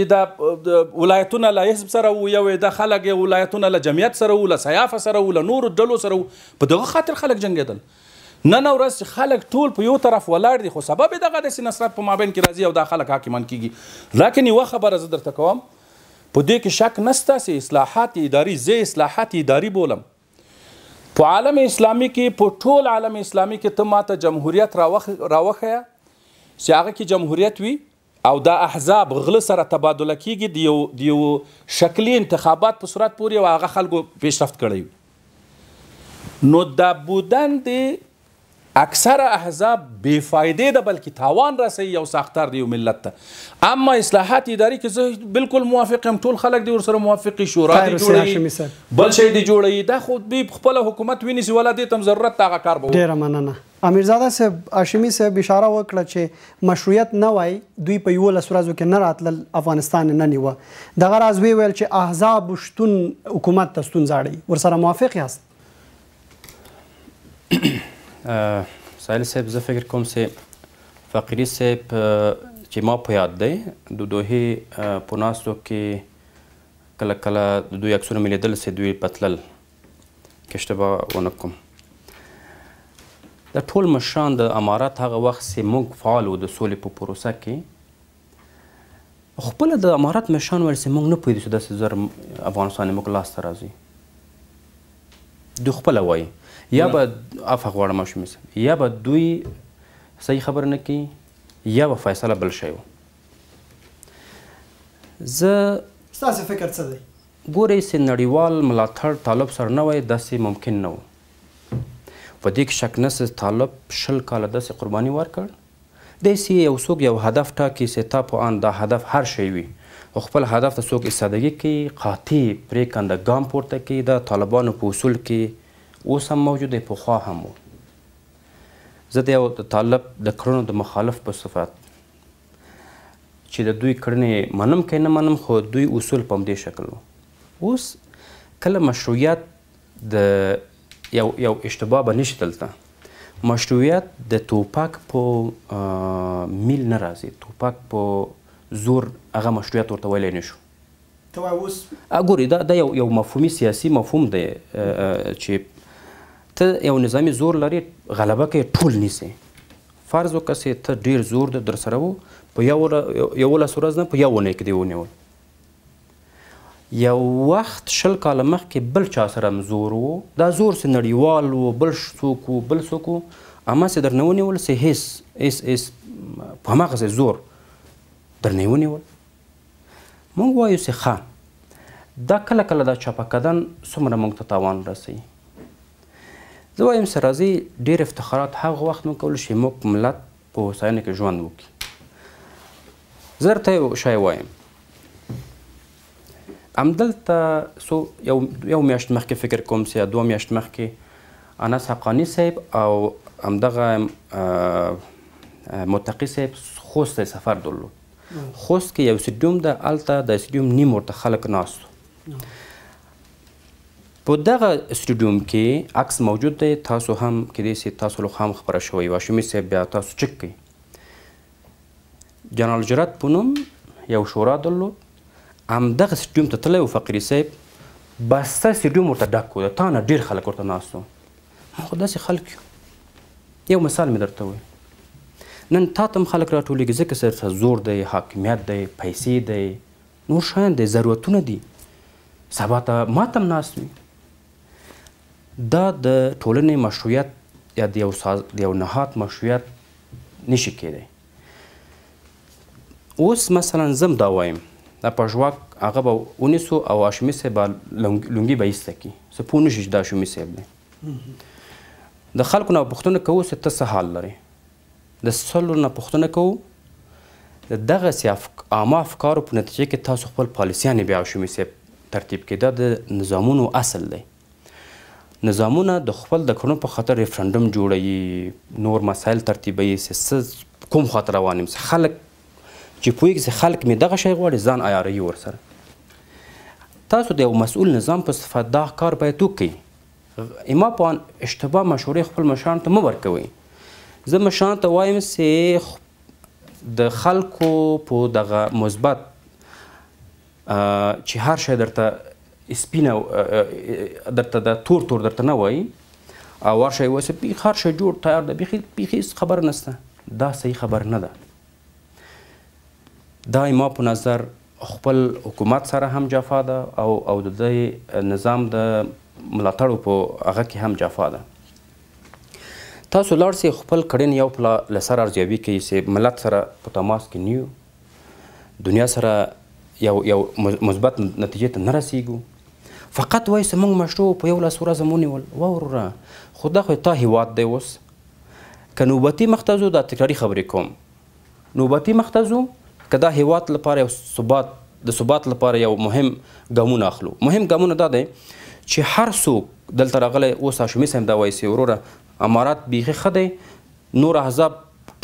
ادا ولایتونه له حزب سره وو یو ادا خلق یو ولایتونه له جمعیت سره وو له سیافه سره وو له نور ډلو سره وو په دغه خاطر خلک جنګیدل نن ورځ خلک ټول په یو طرف ولاړ دي خو سبب دغه د نصرت په مابین کې راځي او دا خلک حاکمان کیږي لکه یو خبره زه درته کوم په دې کې شک نشته چې اصلاحات اداري زه اصلاحات اداري بولم په عالم اسلامي کې په ټول عالم اسلامي کې ته ماته جمهوریت راوخ راوخیا چې هغه کې جمهوریت وي او دا احزاب غله سره تبادله کیږي دیو دیو شکلی انتخابات په صورت پورې او هغه خلکو پیشرفت کړی نو دا بودن دی اکثر احزاب بیفایده ده بلکې تاوان رسوي یو ساختار دی یو ملت ته اما اصلاحات اداري کې زه بالکل موافق یم ټول خلک دی ورسره موافقي شورا دی جوړوي بل شی دی جوړوي دا خو دوی خپل حکومت ونیسي ولا دې تم ضرورت هغه کار به ډیره مننه امیرزاده صاحب هاشمی صاحب اشاره وکړه چې مشروعیت نه وای دوی په یو لسرازو کې نه راتلل افغانستان نه نیو دغه راز وی ویل چې احزاب شتون حکومت ته ستون ځاړي ورسره موافق یاست سایل صاحب زه فکر کوم چې فقیري صاحب چې ما په یاد دی د دوهې په ناستو کې کله کله د دوی عکسونه مې لیدل چې دوی پتلل که اشتباه ونه کوم د ټول مشران د امارات هغه وخت چې موږ فعال وو د سولې په پروسه کې خپله د امارات مشران ویل چې موږ نه پوهېږو چې داسې زر افغانستان یې موږ لاسته راځي دوی خپله وایي یا به عفه غواړم ماشوم یا به دوی صحیح خبر نه کوي یا به فیصله بل شی زه ستاسو فکر څه دی ګورئ چې نړیوال ملاتړ طالب سره نه وای داسې ممکن نه و په دې کې شک نسته طالب شل کاله داسې قرباني ورکړ داسې یو څوک یو هدف ټاکي چې تا په آن دا هدف هر شی وي خو خپل هدف ته څوک ایستادګي کوي قاطع پرېکنده ګام پورته کوي د طالبانو په اصول کې اوس هم موجود دی پخوا هم و زه د یو طالب د کړنو د مخالف په صفات چې د دوی کړنې منم که نه منم خو دوی اصول په همدې شکل و اوس کله مشروعیت د یو یو اشتباه به نشي دلته مشروعیت د توپک په میل نه راځي توپک په زور هغه مشروعیت ورته ویلی نشو ته اوس ګوري دا, دا یو یو مفهومي سیاسي مفهوم دی چې ته یو نظامي زور لري غلبه کوي ټول نیسي فرض وکړه چې ته ډیر زور در سره وو په یو یولس ورځ نه په یو اونۍ کې دی ونیول یو وخت شل کاله مخکې بل چا سره هم زور وو دا زور سې نړیوال و بل څوک و بل څوک و هماسې درنه ونیول سې هېڅ هېڅ هېڅ په هماغسې زور درنه ونیول موږ وایو سې ښه دا کله کله دا چاپه کدن څومره موږ ته تاوان رسوي زه وایم سره راځي ډېر افتخارات هغه وخت موږ کولی شي موږ ملت په هوساینه کې ژوند وکړي زه درته یو شی وایم همدلته سو یو یو میاشت مخکې فکر کوم چې دوه میاشت مخکې انس حقانی صاحب او همدغه متقی صاحب خوست سفر درلود خوست کې یو سټډیوم ده هلته د سټډیوم نیم ورته خلک ناست په دغه سټډیوم کې عکس موجود دی تاسو هم کېدای شي تاسو له خام خبره شوی واشمي صاحب بیا تاسو چک کړئ جنرال جرات په نوم یو شورا درلود همدغه سټډیوم ته تللی و فقري صاحب بسته سټډیوم ورته ډک کړو تا نه ډېر خلک ورته ناست وو ما خو داسې خلک یو یو مثال مې درته وویل نن تا ته هم خلک راټولېږي ځکه سره زور دی حاکمیت دی پیسې دی نور شیان دی ضرورتونه دي سبا ته ما ته هم ناست وي دا د ټولنې مشروعیت یا د یو د یو نهاد مشروعیت نشي کېدی اوس مثلا زم دا وایم دا پژواک هغه به ونیسو او هاشمي صاحب لونګي به ایسته کي څه پوه نه شي چې دا هاشمي صاحب دی د خلکو نه پوښتنه کوو چې ته څه حال لرې د سلو نه پوښتنه کوو د دغسې عامه افکارو په نتیجه کې تاسو خپل پالیسیانې بیا هاشمي صاحب ترتیب کړي دا د نظامونو اصل دی نظامونه د خپل د کړنو په خاطر ریفرندم جوړوي نور مسایل ترتیبوي چې کوم خاطر روان یم خلک چې پوهیږي چې خلک مې دغه شی غواړي ځان عیاروي ورسره تاسو د یو مسؤل نظام په صفت دا کار باید وکړئ اما په اشتباه مشورې خپل مشرانو ته مه ورکوئ زه مشرانو ته وایم چې د خلکو په دغه مثبت چې هر شی درته سپینه درته د تور تور درته نه وایي او ورشه یې وسه بیخ هر شی جوړ تیار ده بیخي بیخي خبر نسته دا صحیح خبر نه ده دا ما په نظر خپل حکومت سره هم جفا ده او او د دې نظام د ملاتړو په هغه کې هم جفا ده تاسو لار سي خپل کړن یو پلا لسر ارزیابي کوي چې ملت سره په تماس کې نیو دنیا سره یو یو مثبت نتیجې ته نه رسیږو فقط وایي چې موږ مشرو په یو لس ورځه مو نیول واوروره خو دا خو تا هیواد دی اوس که نوبتي مختزو دا تکراري خبرې کوم نوبتي مختزو که دا هیواد لپاره یو ثبات د ثبات لپاره یو مهم ګامونه اخلو مهم ګامونه دا دی چې هر څوک دلته راغلی اوس هاشمي صاحب دا وایي چې وروره امارات بیخي ښه دی نور احزاب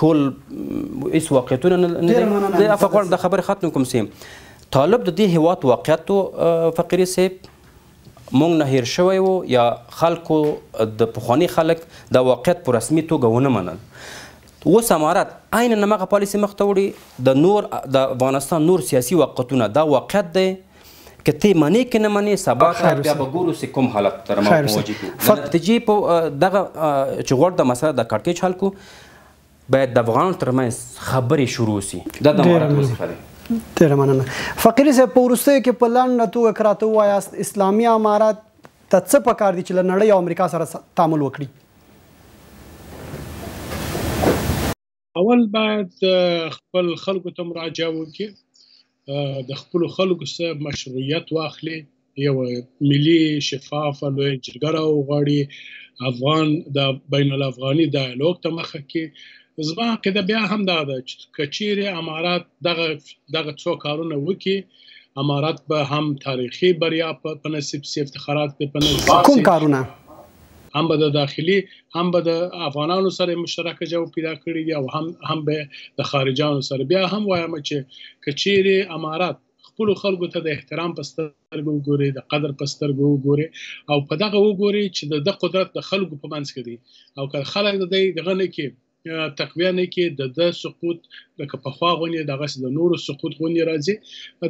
ټول هیڅ واقعیتونه نه دي افغان د خبرې ختم کوم سیم طالب د دې هیواد واقعیت فقری سیب مونږ نه هیر شوی وو یا خلکو د پخوانی خلک د واقعیت په رسمي توګه ونه منل اوس امارات عین نمغه پالیسی مخته وړي د نور د افغانستان نور سیاسي وقتونه دا واقعیت دی که ته منې که نه منې سبا ته بیا به ګورو چې کوم حالت تر ما مواجه کړو د نتیجې په دغه چې غوړ د مسله د کړکېچ حل کو باید د افغانانو ترمنځ خبرې شروع شي دا د امارات وظیفه دی ډیره مننه فقیر صاحب په ورستیو کې په لنډه توګه کراته وایاست اسلامي امارات ته څه په کار دي چې له نړۍ او امریکا سره تعامل وکړي اول باید خپل خلکو ته مراجعه وکړي د خپل خلکو سره مشروعیت واخلي یو ملي شفاف لوی جرګه راوغړي افغان د بین الافغاني ډایالوګ ته مخه کې زما عقیده بیا هم دا ده چې کچیرې امارات دغه دغه څو کارونه وکي امارات به هم تاریخي بریا په نصیب سي افتخارات په نصیب کوم کارونه هم به د داخلي هم به د افغانانو سره مشترکه جو پیدا کړی دی او هم هم به د خارجانو سره بیا هم وایم چې کچیرې امارات خپل خلکو ته د احترام په سترګو وګوري د قدر په سترګو وګوري او په دغه وګوري چې د قدرت د خلکو په منځ کې دي او که خلک د دې دغه نه کې تقویه نه کې د د سقوط لکه په خوا غونې دغه د نورو سقوط غونې راځي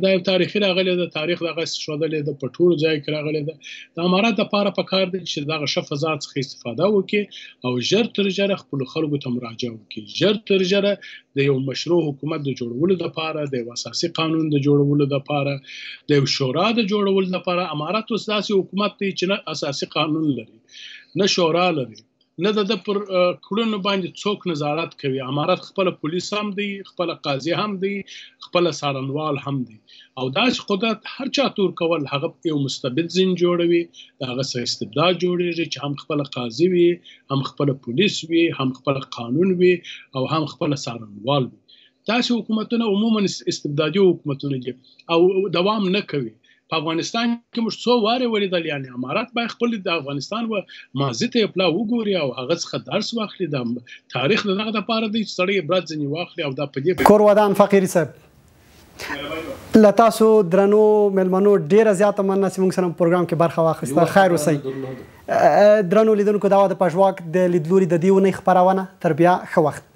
دا یو تاریخي راغلی د تاریخ دغه شودلې د پټول ځای کې راغلی دا د امارات لپاره په کار دي چې دغه شفزا څخه استفاده وکړي او ژر تر ژره خپل خلکو ته مراجعه وکړي ژر تر ژره د یو مشروع حکومت د جوړولو لپاره د اساسي قانون د جوړولو لپاره د یو شورا د جوړولو لپاره امارات اوس داسې حکومت دی چې نه اساسي قانون لري نه شورا لري نه د پر کړونو باندې څوک نظارت کوي امارت خپل پولیس هم دی خپل قاضي هم دی خپل سارنوال هم دی او دا چې قدرت هر چا تور کول هغه یو مستبد زین جوړوي دا هغه سره استبداد جوړیږي چې هم خپل قاضي وي هم خپل پولیس وي هم خپل قانون وي او هم خپل سارنوال وي دا چې حکومتونه عموما استبدادي حکومتونه دي او دوام نه کوي په افغانستان کې موږ څو واره ولیدل یعنی امارات به خپل د افغانستان و ماضی ته پلا وګوري او هغه څخه درس واخلي د تاریخ دغه د پاره د سړی برات ځنی واخلي او دا په دې کور ودان فقیر صاحب لتاسو درنو ملمنو ډیره زیاته مننه چې موږ سره پروګرام کې برخه واخیسته خیر اوسئ درنو لیدونکو دا د پښواک د لیدلوري د دیو نه خبرونه تربیه خو وخت